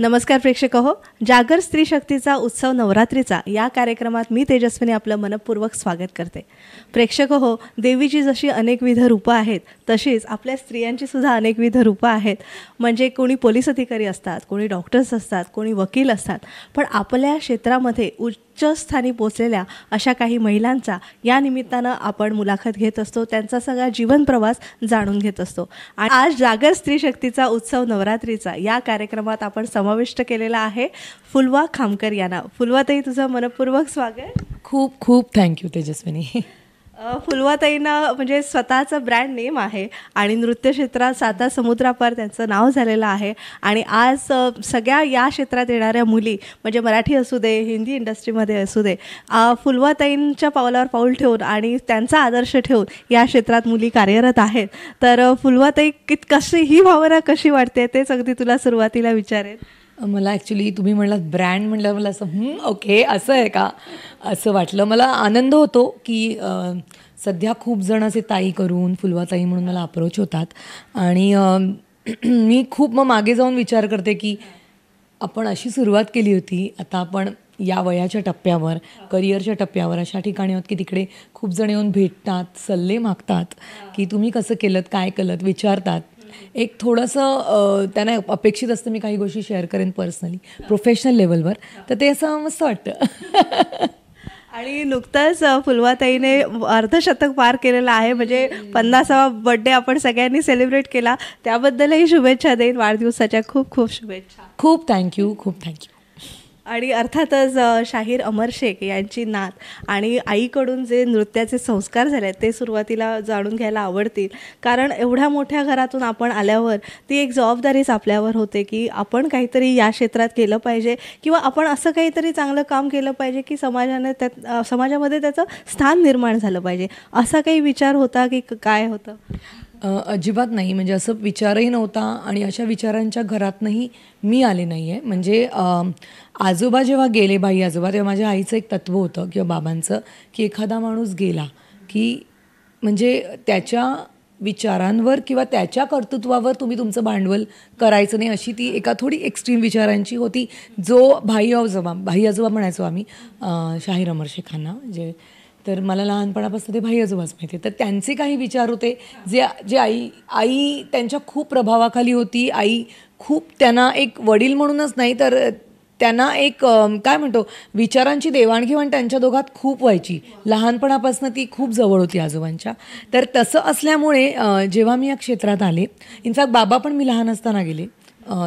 नमस्कार प्रेक्षक हो जागर स्त्री शक्तीचा उत्सव नवरात्रीचा या कार्यक्रमात मी तेजस्विनी आपलं मनपूर्वक स्वागत करते प्रेक्षक हो देवीची जशी अनेकविध रूपं आहेत तशीच आपल्या स्त्रियांची सुद्धा अनेकविध रूपं आहेत म्हणजे कोणी पोलीस अधिकारी असतात कोणी डॉक्टर्स असतात कोणी वकील असतात पण आपल्या क्षेत्रामध्ये स्थानी पोचलेल्या अशा काही महिलांचा या निमित्तानं आपण मुलाखत घेत असतो त्यांचा सगळा जीवन प्रवास जाणून घेत असतो आणि आज जागर स्त्री शक्तीचा उत्सव नवरात्रीचा या कार्यक्रमात आपण समाविष्ट केलेला आहे फुलवा खामकर यांना फुलवातही तुझं मनपूर्वक स्वागत खूप खूप थँक्यू तेजस्विनी फुलवाताईंना म्हणजे स्वतःचं ब्रँड नेम आहे आणि नृत्य क्षेत्रात साता समुद्रापार त्यांचं नाव झालेलं आहे आणि आज सगळ्या या क्षेत्रात येणाऱ्या मुली म्हणजे मराठी असू दे हिंदी इंडस्ट्रीमध्ये असू दे फुलवाताईंच्या पावलावर पाऊल ठेवून आणि त्यांचा आदर्श ठेवून या क्षेत्रात मुली कार्यरत आहेत तर फुलवाताई कित कशी ही भावना कशी वाटते तेच अगदी तुला सुरुवातीला विचारेल मला ॲक्च्युली तुम्ही म्हणलात ब्रँड म्हटलं मला असं ओके असं आहे का असं वाटलं मला आनंद होतो की सध्या खूप जण असे ताई करून फुलवाताई म्हणून मला अप्रोच होतात आणि मी खूप मग मागे जाऊन विचार करते की आपण अशी सुरुवात केली होती आता आपण या वयाच्या टप्प्यावर करिअरच्या टप्प्यावर अशा ठिकाणी आहोत की तिकडे खूप जण येऊन भेटतात सल्ले मागतात की तुम्ही कसं केलं काय केलं विचारतात एक थोडंसं त्यांना अपेक्षित असतं मी काही गोष्टी शेअर करेन पर्सनली प्रोफेशनल लेवलवर तर ते असं मस्त वाटतं आणि नुकतंच फुलवाताईने अर्धशतक पार केलेलं आहे म्हणजे पन्नासावा बड्डे आपण सगळ्यांनी सेलिब्रेट केला त्याबद्दलही शुभेच्छा देईन वाढदिवसाच्या खूप खूप शुभेच्छा खूप थँक्यू खूप थँक्यू आणि अर्थातच शाहीर अमर शेख यांची नात आणि आईकडून जे नृत्याचे संस्कार झाले ते सुरुवातीला जाणून घ्यायला आवडतील कारण एवढ्या मोठ्या घरातून आपण आल्यावर ती एक जबाबदारीच आपल्यावर होते की आपण काहीतरी या क्षेत्रात केलं पाहिजे किंवा आपण असं काहीतरी चांगलं काम केलं पाहिजे की समाजाने त्यात समाजामध्ये त्याचं स्थान निर्माण झालं पाहिजे असा काही विचार होता की काय होतं अजिबात नाही म्हणजे असं विचारही नव्हता आणि अशा विचारांच्या घरातनंही मी आले नाही आहे म्हणजे आजोबा जेव्हा गेले बाई आजोबा तेव्हा माझ्या आईचं एक तत्व होतं किंवा बाबांचं की एखादा माणूस गेला की म्हणजे त्याच्या विचारांवर किंवा त्याच्या कर्तृत्वावर तुम्ही तुमचं भांडवल करायचं नाही अशी ती एका थोडी एक्स्ट्रीम विचारांची होती जो भाई आजोबा भाई आजोबा म्हणायचो आम्ही शाहीर अमर शेखांना जे तर मला लहानपणापासून ते भाई आजोबाच माहिती तर त्यांचे काही विचार होते जे जे आई आई त्यांच्या खूप प्रभावाखाली होती आई खूप त्यांना एक वडील म्हणूनच नाही तर त्यांना एक काय म्हणतो विचारांची देवाणघेवाण त्यांच्या दोघात खूप व्हायची लहानपणापासून ती खूप जवळ होती आजोबांच्या तर तसं असल्यामुळे जेव्हा मी या क्षेत्रात आले इनफॅक्ट बाबा पण मी लहान असताना गेले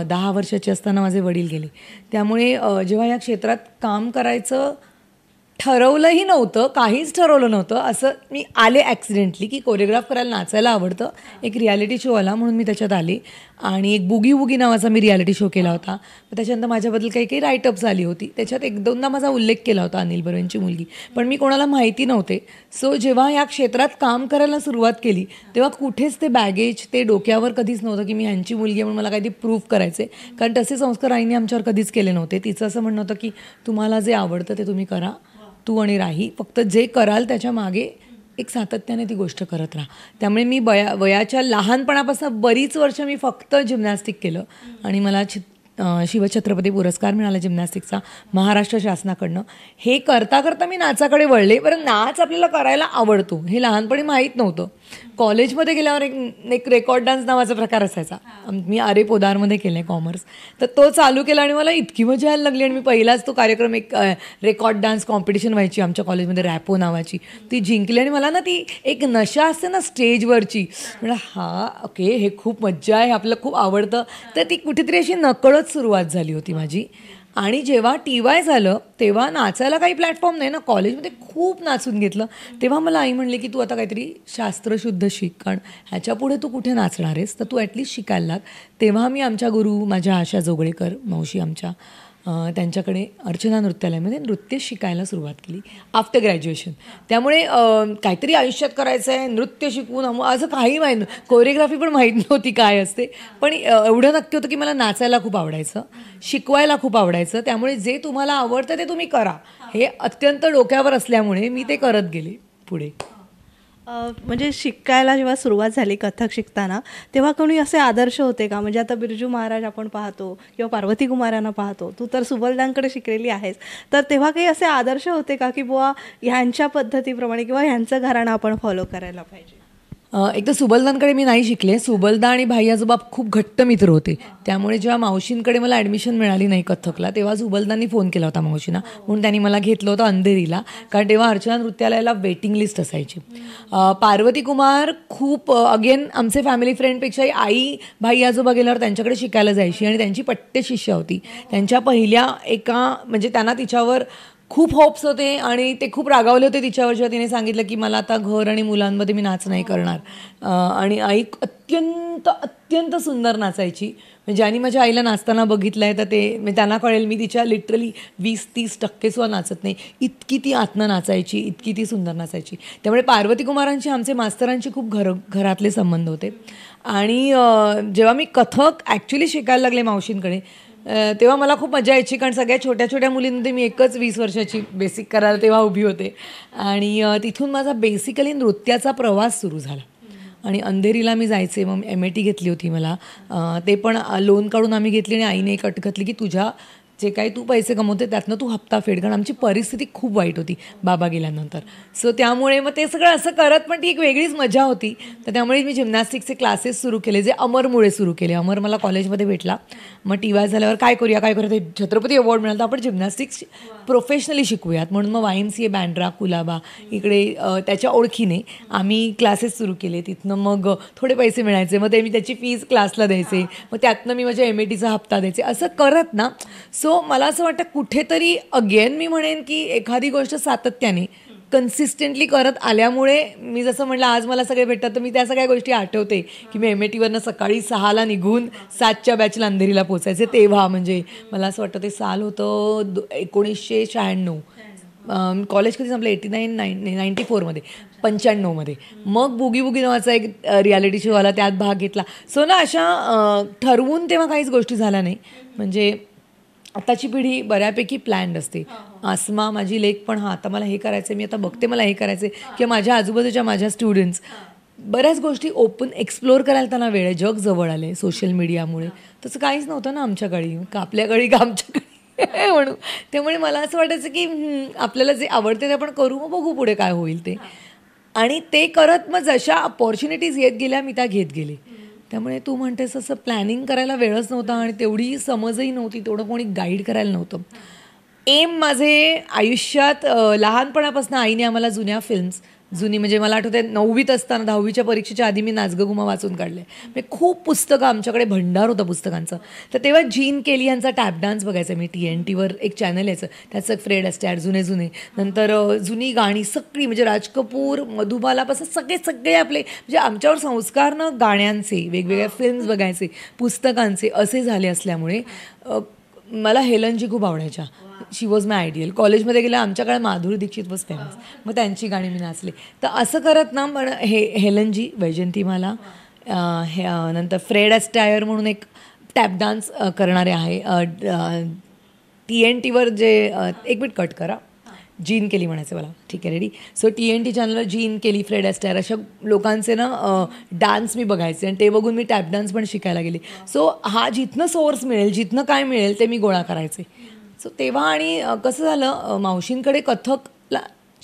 दहा वर्षाचे असताना माझे वडील गेले त्यामुळे जेव्हा या क्षेत्रात काम करायचं ठरवलंही नव्हतं काहीच ठरवलं नव्हतं असं मी आले ॲक्सिडेंटली की कोरिओग्राफ करायला नाचायला आवडतं एक रियालिटी शो आला म्हणून मी त्याच्यात आले आणि एक बुगी बुगी नावाचा मी रियालिटी शो केला होता त्याच्यानंतर माझ्याबद्दल काही काही रायटअप्स आली होती त्याच्यात एक दोनदा माझा उल्लेख केला होता अनिल बर्वेंची मुलगी पण मी कोणाला माहिती नव्हते सो जेव्हा या क्षेत्रात काम करायला सुरुवात केली तेव्हा कुठेच ते बॅगेज ते डोक्यावर कधीच नव्हतं की मी ह्यांची मुलगी आहे म्हणून मला काहीतरी प्रूफ करायचे कारण तसे संस्कार आईने आमच्यावर कधीच केले नव्हते तिचं असं म्हणणं होतं की तुम्हाला जे आवडतं ते तुम्ही करा तू आणि राही फक्त जे कराल त्याच्या मागे एक सातत्याने ती गोष्ट करत राहा त्यामुळे मी वया वयाच्या लहानपणापासून बरीच वर्ष मी फक्त जिमनॅस्टिक केलं आणि मला छि शिवछत्रपती पुरस्कार मिळाला जिम्नॅस्टिकचा महाराष्ट्र शासनाकडनं हे करता करता मी नाचाकडे वळले बरं नाच आपल्याला करायला आवडतो हे लहानपणी माहीत नव्हतं कॉलेजमध्ये गेल्यावर एक एक रेकॉर्ड डान्स नावाचा प्रकार असायचा मी आरे पोदारमध्ये केलं आहे कॉमर्स तर तो चालू केला आणि मला इतकी मजा यायला लागली आणि मी पहिलाच तो कार्यक्रम एक रेकॉर्ड डान्स कॉम्पिटिशन व्हायची आमच्या कॉलेजमध्ये रॅपो नावाची ती जिंकली आणि मला ना ती एक नशा असते ना स्टेजवरची म्हणजे हा ओके हे खूप मज्जा आहे आपलं खूप आवडतं तर ती कुठेतरी अशी नकळत सुरुवात झाली होती माझी आणि जेव्हा टी वाय झालं तेव्हा नाचायला काही प्लॅटफॉर्म नाही ना कॉलेजमध्ये खूप नाचून घेतलं तेव्हा मला आई म्हणली की तू आता काहीतरी शास्त्रशुद्ध शिक कारण ह्याच्यापुढे तू कुठे नाचणार आहेस तर तू ॲटलीस्ट शिकायला लाग तेव्हा मी आमच्या गुरु माझ्या आशा जोगळेकर मावशी आमच्या त्यांच्याकडे अर्चना नृत्यालयामध्ये नृत्य शिकायला सुरुवात केली आफ्टर ग्रॅज्युएशन त्यामुळे काहीतरी आयुष्यात करायचं आहे नृत्य शिकवून असं काही माहीत कोरिओग्राफी पण माहीत नव्हती काय असते पण एवढं नक्की होतं की मला नाचायला खूप आवडायचं शिकवायला खूप आवडायचं त्यामुळे जे तुम्हाला आवडतं ते तुम्ही करा हे अत्यंत डोक्यावर असल्यामुळे मी ते करत गेले पुढे म्हणजे शिकायला जेव्हा सुरुवात झाली कथक शिकताना तेव्हा कोणी असे आदर्श होते का म्हणजे आता बिरजू महाराज आपण पाहतो किंवा पार्वती कुमारांना पाहतो तू तर सुबलदांकडे शिकलेली आहेस तर तेव्हा काही असे आदर्श होते का की बुवा ह्यांच्या पद्धतीप्रमाणे किंवा ह्यांचं घराणं आपण फॉलो करायला पाहिजे एक तर सुबलदांकडे मी नाही शिकले सुबलदा आणि भाई आजोबा खूप घट्ट मित्र होते त्यामुळे जेव्हा मावशींकडे मला ॲडमिशन मिळाली नाही कथ्थकला तेव्हा सुबलदांनी फोन केला होता मावशींना म्हणून त्यांनी मला घेतलं होतं अंधेरीला कारण तेव्हा अर्चना नृत्यालयाला वेटिंग लिस्ट असायची पार्वती कुमार खूप अगेन आमचे फॅमिली फ्रेंडपेक्षाही आई भाई आजोबा गेल्यावर त्यांच्याकडे शिकायला जायची आणि त्यांची पट्टे शिष्य होती त्यांच्या पहिल्या एका म्हणजे त्यांना तिच्यावर खूप होप्स होते आणि ते खूप रागावले होते तिच्यावर जेव्हा तिने सांगितलं की मला आता घर आणि मुलांमध्ये मी नाच नाही करणार आणि आई अत्यंत अत्यंत सुंदर नाचायची म्हणजे आणि माझ्या आईला नाचताना बघितलं आहे तर ते मी म्हणजे त्यांना कळेल मी तिच्या लिटरली वीस तीस टक्केसुद्धा नाचत नाही इतकी ती आत्मा नाचायची इतकी ती सुंदर नाचायची त्यामुळे पार्वती कुमारांशी आमचे मास्तरांशी खूप घर घरातले संबंध होते आणि जेव्हा मी कथक ॲक्च्युली शिकायला लागले मावशींकडे तेव्हा मला खूप मजा यायची कारण सगळ्या छोट्या छोट्या मुलींमध्ये मी एकच वीस वर्षाची बेसिक करायला तेव्हा उभी होते आणि तिथून माझा बेसिकली नृत्याचा प्रवास सुरू झाला आणि अंधेरीला मी जायचे मग एम ए टी घेतली होती मला ते पण लोन काढून आम्ही घेतली आणि आईने एक अटकतली की तुझ्या जे काही तू पैसे कमवते त्यातनं तू हप्ता फेड कारण आमची परिस्थिती खूप वाईट होती बाबा गेल्यानंतर सो त्यामुळे मग ते सगळं असं करत पण ती एक वेगळीच मजा होती तर त्यामुळे मी जिमनॅस्टिकचे क्लासेस सुरू केले जे अमरमुळे सुरू केले अमर मला कॉलेजमध्ये भेटला मग टी वाय झाल्यावर काय करूया काय करूया ते छत्रपती अवॉर्ड मिळाला तर आपण जिमनॅस्टिक्स प्रोफेशनली शिकूयात म्हणून मग Y M C A Bandra Colaba इकडे त्याच्या ओळखीने आम्ही क्लासेस सुरू केले तिथनं मग थोडे पैसे मिळायचे मग ते मी त्याची फीज क्लासला द्यायचे मग त्यातनं मी माझ्या एम ए टीचा हप्ता द्यायचे असं करत ना सो सो मला असं वाटतं कुठेतरी अगेन मी म्हणेन की एखादी गोष्ट सातत्याने कन्सिस्टंटली करत आल्यामुळे मी जसं म्हटलं आज मला सगळे भेटतात तर मी त्या सगळ्या गोष्टी आठवते की मी एम ए टीवरनं सकाळी सहाला निघून सातच्या बॅचला अंधेरीला पोचायचे तेव्हा म्हणजे मला असं वाटतं ते साल होतं एकोणीसशे शहाण्णव कॉलेज कधी संपलं एटी नाईन नाईन नाईन्टी फोरमध्ये पंच्याण्णवमध्ये मग बुगी बुगी नावाचा एक रियालिटी शो आला त्यात भाग घेतला सो ना अशा ठरवून तेव्हा काहीच गोष्टी झाल्या नाही म्हणजे आताची पिढी बऱ्यापैकी प्लॅन्ड असते आसमा माझी लेख पण हा आता मला हे करायचं मी आता बघते मला हे करायचं आहे किंवा माझ्या आजूबाजूच्या माझ्या स्टुडंट्स बऱ्याच गोष्टी ओपन एक्सप्लोअर करायला त्यांना वेळ आहे जग जवळ आले सोशल मीडियामुळे तसं काहीच नव्हतं ना आमच्या काळी का आपल्या काळी का आमच्याकडे म्हणून त्यामुळे मला असं वाटायचं की आपल्याला जे आवडते ते आपण करू मग बघू पुढे काय होईल ते आणि ते करत मग जशा अपॉर्च्युनिटीज येत गेल्या मी त्या घेत गेले त्यामुळे तू म्हणतेस असं प्लॅनिंग करायला वेळच नव्हता आणि तेवढी समजही नव्हती तेवढं कोणी गाईड करायला नव्हतं एम माझे आयुष्यात लहानपणापासून आईने आम्हाला जुन्या फिल्म्स जुनी म्हणजे मला आठवते नववीत असताना दहावीच्या परीक्षेच्या आधी मी नाचगगुमा वाचून काढले म्हणजे खूप पुस्तकं आमच्याकडे भंडार होतं पुस्तकांचं तर तेव्हा जीन केली यांचा टॅप डान्स बघायचा मी टी एन टीवर एक चॅनल यायचं त्याचं फ्रेड असते जुने जुने नंतर जुनी गाणी सगळी म्हणजे राज कपूर मधुबालापासून सगळे सगळे आपले म्हणजे आमच्यावर संस्कार न गाण्यांचे वेगवेगळ्या फिल्म्स बघायचे पुस्तकांचे असे झाले असल्यामुळे मला हेलनजी खूप आवडायच्या शी वॉज माय आयडियल कॉलेजमध्ये गेलं आमच्या काळात माधुरी दीक्षित वॉज फेमस मग त्यांची गाणी मी नाचले तर असं करत ना पण हे हेलनजी मला हे नंतर फ्रेड एस्टायर म्हणून एक टॅप डान्स करणारे आहे टी एन टीवर जे एक मिनिट कट करा जीन केली म्हणायचं मला ठीक आहे ready so T N T चॅनलवर जीन केली फ्रेड अस्टायर अशा लोकांचे ना डान्स मी बघायचे आणि ते बघून मी टॅप डान्स पण शिकायला गेले सो हा जिथनं सोर्स मिळेल जिथनं काय मिळेल ते मी गोळा करायचे सो तेव्हा आणि कसं झालं मावशींकडे कथकला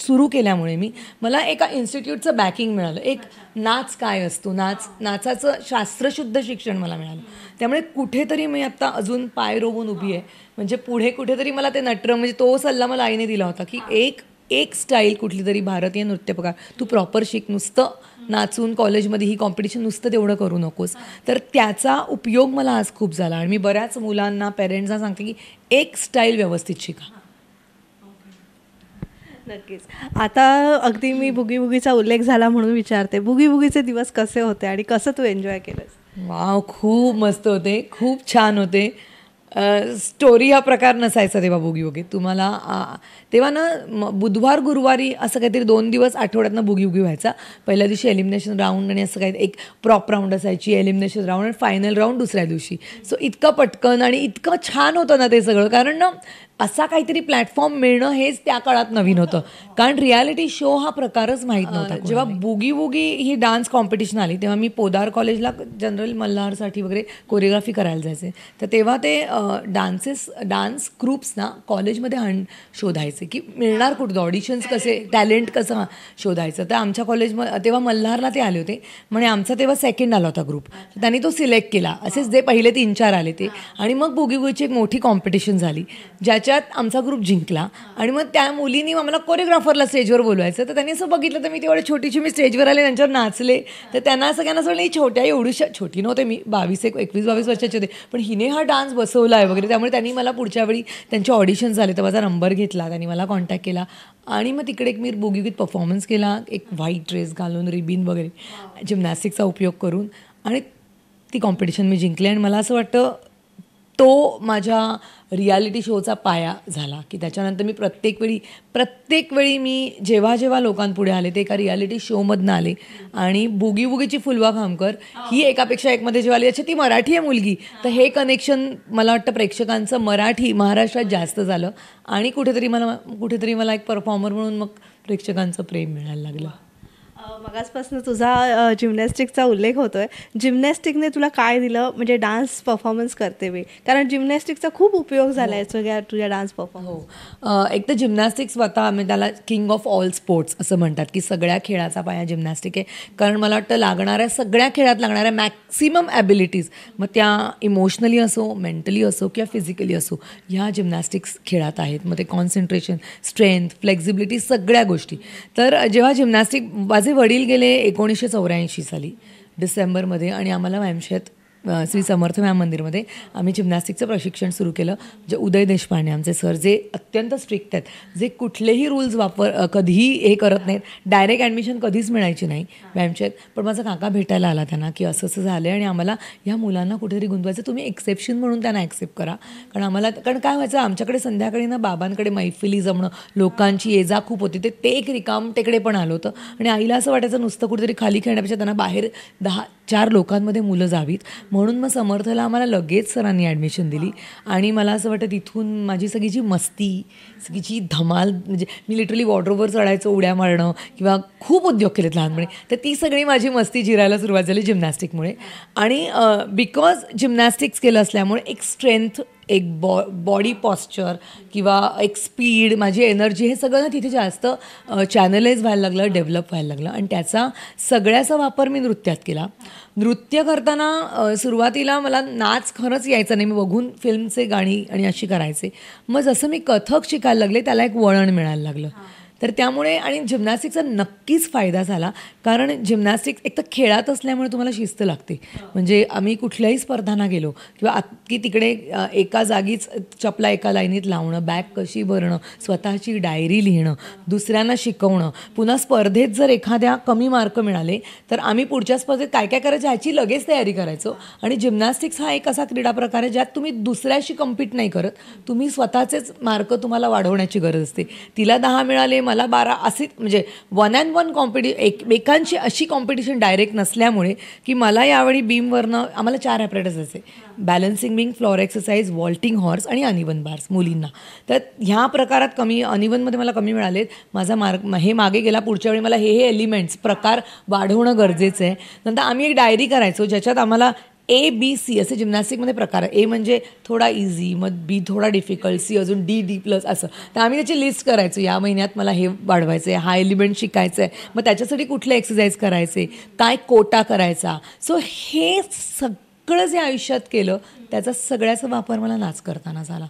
सुरू केल्यामुळे मी मला एका इन्स्टिट्यूटचं बॅकिंग मिळालं एक नाच काय असतो नाच नाचाचं शास्त्रशुद्ध शिक्षण मला मिळालं त्यामुळे कुठेतरी मी आत्ता अजून पाय रोवून उभी आहे म्हणजे पुढे कुठेतरी मला ते नटर म्हणजे तो सल्ला मला आईने दिला होता की एक एक स्टाईल कुठली तरी भारतीय नृत्य प्रकार तू प्रॉपर शिक नुसतं नाचून कॉलेजमध्ये ही कॉम्पिटिशन नुसतं तेवढं करू नकोस तर त्याचा उपयोग मला आज खूप झाला आणि मी बऱ्याच मुलांना पेरेंट्सना सांगते की एक स्टाईल व्यवस्थित शिका नक्कीच आता अगदी मी बुगी बुगीचा उल्लेख झाला म्हणून विचारते बुगी बुगीचे दिवस कसे होते आणि कसं तू एन्जॉय केलंस वाव खूप मस्त होते खूप छान होते स्टोरी हा प्रकार नसायचा तेव्हा बोगी बुगी तुम्हाला तेव्हा ना बुधवार गुरुवारी असं काहीतरी दोन दिवस आठवड्यातनं बुगी उगी व्हायचा पहिल्या दिवशी एलिमिनेशन राऊंड आणि असं काही एक प्रॉप राऊंड असायची एलिमिनेशन राऊंड आणि फायनल राऊंड दुसऱ्या दिवशी सो इतकं पटकन आणि इतकं छान होतं ना ते सगळं कारण ना असा काहीतरी प्लॅटफॉर्म मिळणं हेच त्या काळात नवीन होतं कारण रियालिटी शो हा प्रकारच माहीत नव्हता जेव्हा बुगी बुगी ही डान्स कॉम्पिटिशन आली तेव्हा मी पोदार कॉलेजला जनरल मल्हारसाठी वगैरे कोरिओग्राफी करायला जायचे तर तेव्हा ते डान्सेस डान्स ग्रुप्सना कॉलेजमध्ये हण शोधायचे की मिळणार कुठं ऑडिशन्स कसे टॅलेंट कसं शोधायचं तर आमच्या कॉलेजम तेव्हा मल्हारला ते आले होते म्हणजे आमचा तेव्हा सेकंड आला होता ग्रुप त्यांनी तो सिलेक्ट केला असेच जे पहिले तीन चार आले ते आणि मग बुगी बुगीची एक मोठी कॉम्पिटिशन झाली ज्या त्याच्यात आमचा ग्रुप जिंकला आणि मग त्या मुलीनी आम्हाला कोरिओग्राफरला स्टेजवर बोलवायचं तर त्यांनी असं बघितलं तर मी तेवढे छोटीशी मी स्टेजवर आले त्यांच्यावर नाचले तर त्यांना सगळ्यांना असं वाटलं छोट्या एवढी छोटी नव्हते मी बावीस एक एकवीस बावीस वर्षाचे होते पण हिने हा डान्स बसवला आहे वगैरे त्यामुळे त्यांनी मला पुढच्या वेळी त्यांचे ऑडिशन झाले तर माझा नंबर घेतला त्यांनी मला कॉन्टॅक्ट केला आणि मग तिकडे एक मी गीत परफॉर्मन्स केला एक व्हाईट ड्रेस घालून रिबीन वगैरे जिमनॅस्टिकचा उपयोग करून आणि ती कॉम्पिटिशन मी जिंकले आणि मला असं वाटतं तो माझ्या रियालिटी शोचा पाया झाला की त्याच्यानंतर मी प्रत्येक वेळी प्रत्येक वेळी मी जेव्हा जेव्हा लोकांपुढे आले ते एका रियालिटी शोमधनं आले आणि बुगी बुगीची फुलवा खामकर ही एकापेक्षा एकमध्ये जेव्हा आली अच्छा ती मराठी आहे मुलगी तर हे कनेक्शन मला वाटतं प्रेक्षकांचं मराठी महाराष्ट्रात जास्त झालं आणि कुठेतरी मला कुठेतरी मला एक परफॉर्मर म्हणून मग प्रेक्षकांचं प्रेम मिळायला लागलं मगासपासून तुझा जिमनॅस्टिकचा उल्लेख होतोय जिमनॅस्टिकने तुला काय दिलं म्हणजे डान्स परफॉर्मन्स करते मी कारण जिमनॅस्टिकचा खूप उपयोग झाला आहे सगळ्या हो. तुझ्या डान्स परफॉर्म हो एक तर जिमनॅस्टिक स्वतः आम्ही त्याला किंग ऑफ ऑल स्पोर्ट्स असं म्हणतात की सगळ्या खेळाचा पाया जिमनॅस्टिक आहे कारण मला वाटतं लागणाऱ्या सगळ्या खेळात लागणाऱ्या मॅक्सिमम ॲबिलिटीज मग त्या इमोशनली असो मेंटली असो किंवा फिजिकली असो ह्या जिमनॅस्टिक्स खेळात आहेत मग ते कॉन्सन्ट्रेशन स्ट्रेंथ फ्लेक्झिबिलिटी सगळ्या गोष्टी तर जेव्हा जिमनॅस्टिक माझे वडील गेले एकोणीसशे चौऱ्याऐंशी साली डिसेंबरमध्ये आणि आम्हाला वॅमशेत श्री समर्थ मॅम मंदिरमध्ये आम्ही जिम्नॅस्टिकचं प्रशिक्षण सुरू केलं जे उदय देशपांडे आमचे सर जे अत्यंत स्ट्रिक्ट आहेत जे कुठलेही रूल्स वापर कधीही हे करत नाहीत डायरेक्ट ॲडमिशन कधीच मिळायची नाही व्यायामच्यात पण माझा काका भेटायला आला त्यांना की असं असं झालं आणि आम्हाला ह्या मुलांना कुठेतरी गुंतवायचं तुम्ही एक्सेप्शन म्हणून त्यांना ॲक्सेप्ट करा कारण आम्हाला कारण काय व्हायचं आमच्याकडे संध्याकाळी ना बाबांकडे मैफिली जमणं लोकांची ये जा खूप होती ते ते एक रिकाम टेकडे पण आलं होतं आणि आईला असं वाटायचं नुसतं कुठेतरी खाली खेळण्यापेक्षा त्यांना बाहेर दहा चार लोकांमध्ये मुलं जावीत म्हणून मग समर्थला आम्हाला लगेच सरांनी ॲडमिशन दिली आणि मला असं वाटतं तिथून माझी सगळी जी मस्ती सगळी जी धमाल म्हणजे मी लिटरली वॉटरवर चढायचं उड्या मारणं किंवा खूप उद्योग केलेत लहानपणी तर ती सगळी माझी मस्ती जिरायला सुरुवात झाली जिमनॅस्टिकमुळे आणि बिकॉज जिमनॅस्टिक्स केलं असल्यामुळे एक स्ट्रेंथ एक बॉ बॉडी पॉस्चर किंवा एक स्पीड माझी एनर्जी हे सगळं ना तिथे जास्त चॅनलाइज व्हायला लागलं डेव्हलप व्हायला लागलं आणि त्याचा सगळ्याचा वापर मी नृत्यात केला नृत्य करताना सुरुवातीला मला नाच खरंच यायचा नाही मी बघून फिल्मचे गाणी आणि अशी करायचे मग जसं मी कथक शिकायला लागले त्याला एक वळण मिळायला लागलं तर त्यामुळे आणि जिम्नॅस्टिकचा नक्कीच फायदा झाला कारण जिम्नॅस्टिक्स एक तर खेळात असल्यामुळे तुम्हाला शिस्त लागते म्हणजे आम्ही कुठल्याही स्पर्धांना गेलो किंवा की तिकडे एका जागीच चपला एका लाईनीत लावणं बॅग कशी भरणं स्वतःची डायरी लिहिणं दुसऱ्यांना शिकवणं पुन्हा स्पर्धेत जर एखाद्या कमी मार्क मिळाले तर आम्ही पुढच्या स्पर्धेत काय काय करायचं ह्याची लगेच तयारी करायचो आणि जिम्नॅस्टिक्स हा एक असा क्रीडा प्रकार आहे ज्यात तुम्ही दुसऱ्याशी कम्पीट नाही करत तुम्ही स्वतःचेच मार्क तुम्हाला वाढवण्याची गरज असते तिला दहा मिळाले मला बारा असे म्हणजे वन अँड वन कॉम्पिटि एकांशी अशी कॉम्पिटिशन डायरेक्ट नसल्यामुळे की मला यावेळी बीमवरनं आम्हाला चार ॲपरेटस असे balancing beam floor exercise vaulting horse आणि अनिवन बार्स मुलींना तर ह्या प्रकारात कमी अनिवनमध्ये मला कमी मिळालेत माझा मार्क हे मागे गेला पुढच्या वेळी मला हे हे एलिमेंट्स प्रकार वाढवणं गरजेचं आहे नंतर आम्ही एक डायरी करायचो ज्याच्यात आम्हाला ए बी सी असे जिम्नॅस्टिकमध्ये प्रकार आहे ए म्हणजे थोडा इझी मग बी थोडा डिफिकल्ट सी अजून डी डी प्लस असं तर आम्ही त्याची लिस्ट करायचो या महिन्यात मला हे वाढवायचं आहे हा एलिमेंट शिकायचं आहे मग त्याच्यासाठी कुठले एक्सरसाइज करायचे काय कोटा करायचा सो हे सगळं जे आयुष्यात केलं त्याचा सगळ्याचा वापर मला नाच करताना झाला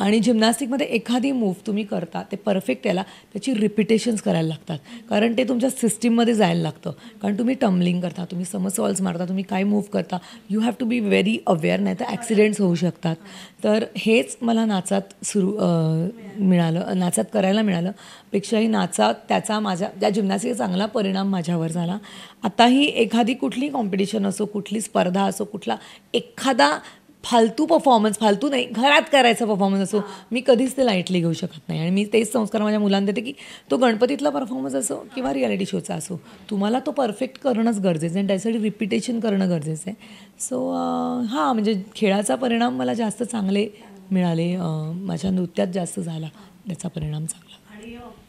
आणि जिम्नॅस्टिकमध्ये एखादी मूव्ह तुम्ही करता ते परफेक्ट याला त्याची रिपिटेशन्स करायला लागतात कारण ते तुमच्या सिस्टीममध्ये जायला लागतं कारण तुम्ही टम्बलिंग करता तुम्ही समसॉल्स मारता तुम्ही काय मूव्ह करता you have to be very aware नाही तर ॲक्सिडेंट्स होऊ शकतात तर हेच मला नाचात सुरू मिळालं नाचात करायला मिळालं पेक्षाही नाचात त्याचा माझ्या त्या जिम्नॅस्टिकचा चांगला परिणाम माझ्यावर झाला आताही एखादी कुठली कॉम्पिटिशन असो कुठली स्पर्धा असो कुठला एखादा फालतू परफॉर्मन्स फालतू नाही घरात करायचा परफॉर्मन्स असो मी कधीच ते लाईटली घेऊ शकत नाही आणि मी तेच संस्कार माझ्या मुलांना देते की तो गणपतीतला परफॉर्मन्स असो किंवा रियालिटी शोचा असो तुम्हाला तो परफेक्ट करणंच गरजेचं आहे आणि त्यासाठी रिपिटेशन करणं गरजेचं आहे सो हां म्हणजे खेळाचा परिणाम मला जास्त चांगले मिळाले माझ्या नृत्यात जास्त झाला त्याचा परिणाम चांगला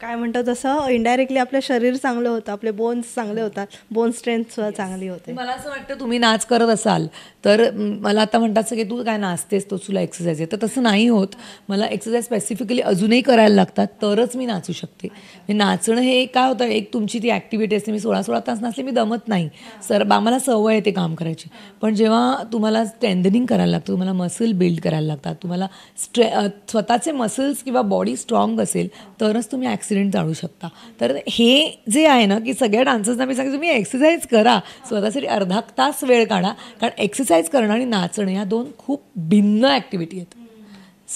काय म्हणतात तसं इनडायरेक्टली आपलं शरीर चांगलं होतं आपले बोन्स चांगले होतात बोन स्ट्रेंथ सुद्धा चांगली होते मला असं वाटतं तुम्ही नाच करत असाल तर मला आता म्हणतात की तू काय नाचतेस तो तुला एक्सरसाइज आहे तर तसं नाही होत मला एक्सरसाइज स्पेसिफिकली अजूनही करायला लागतात तरच मी नाचू शकते म्हणजे नाचणं हे काय होतं एक तुमची ती ऍक्टिव्हिटी असते मी सोळा सोळा तास नाचले मी दमत नाही सर आम्हाला सवय आहे ते काम करायची पण जेव्हा तुम्हाला स्ट्रेंथनिंग करायला लागतं तुम्हाला मसल बिल्ड करायला लागतात तुम्हाला स्ट्रे स्वतःचे मसल्स किंवा बॉडी स्ट्रॉंग असेल तरच तुम्ही ॲक्सिडेंट जाणू शकता तर हे जे आहे ना की सगळ्या डान्सर्सना मी सांगितलं तुम्ही एक्सरसाइज करा स्वतःसाठी अर्धा तास वेळ काढा कारण एक्सरसाइज करणं आणि नाचणं या दोन खूप भिन्न ॲक्टिव्हिटी आहेत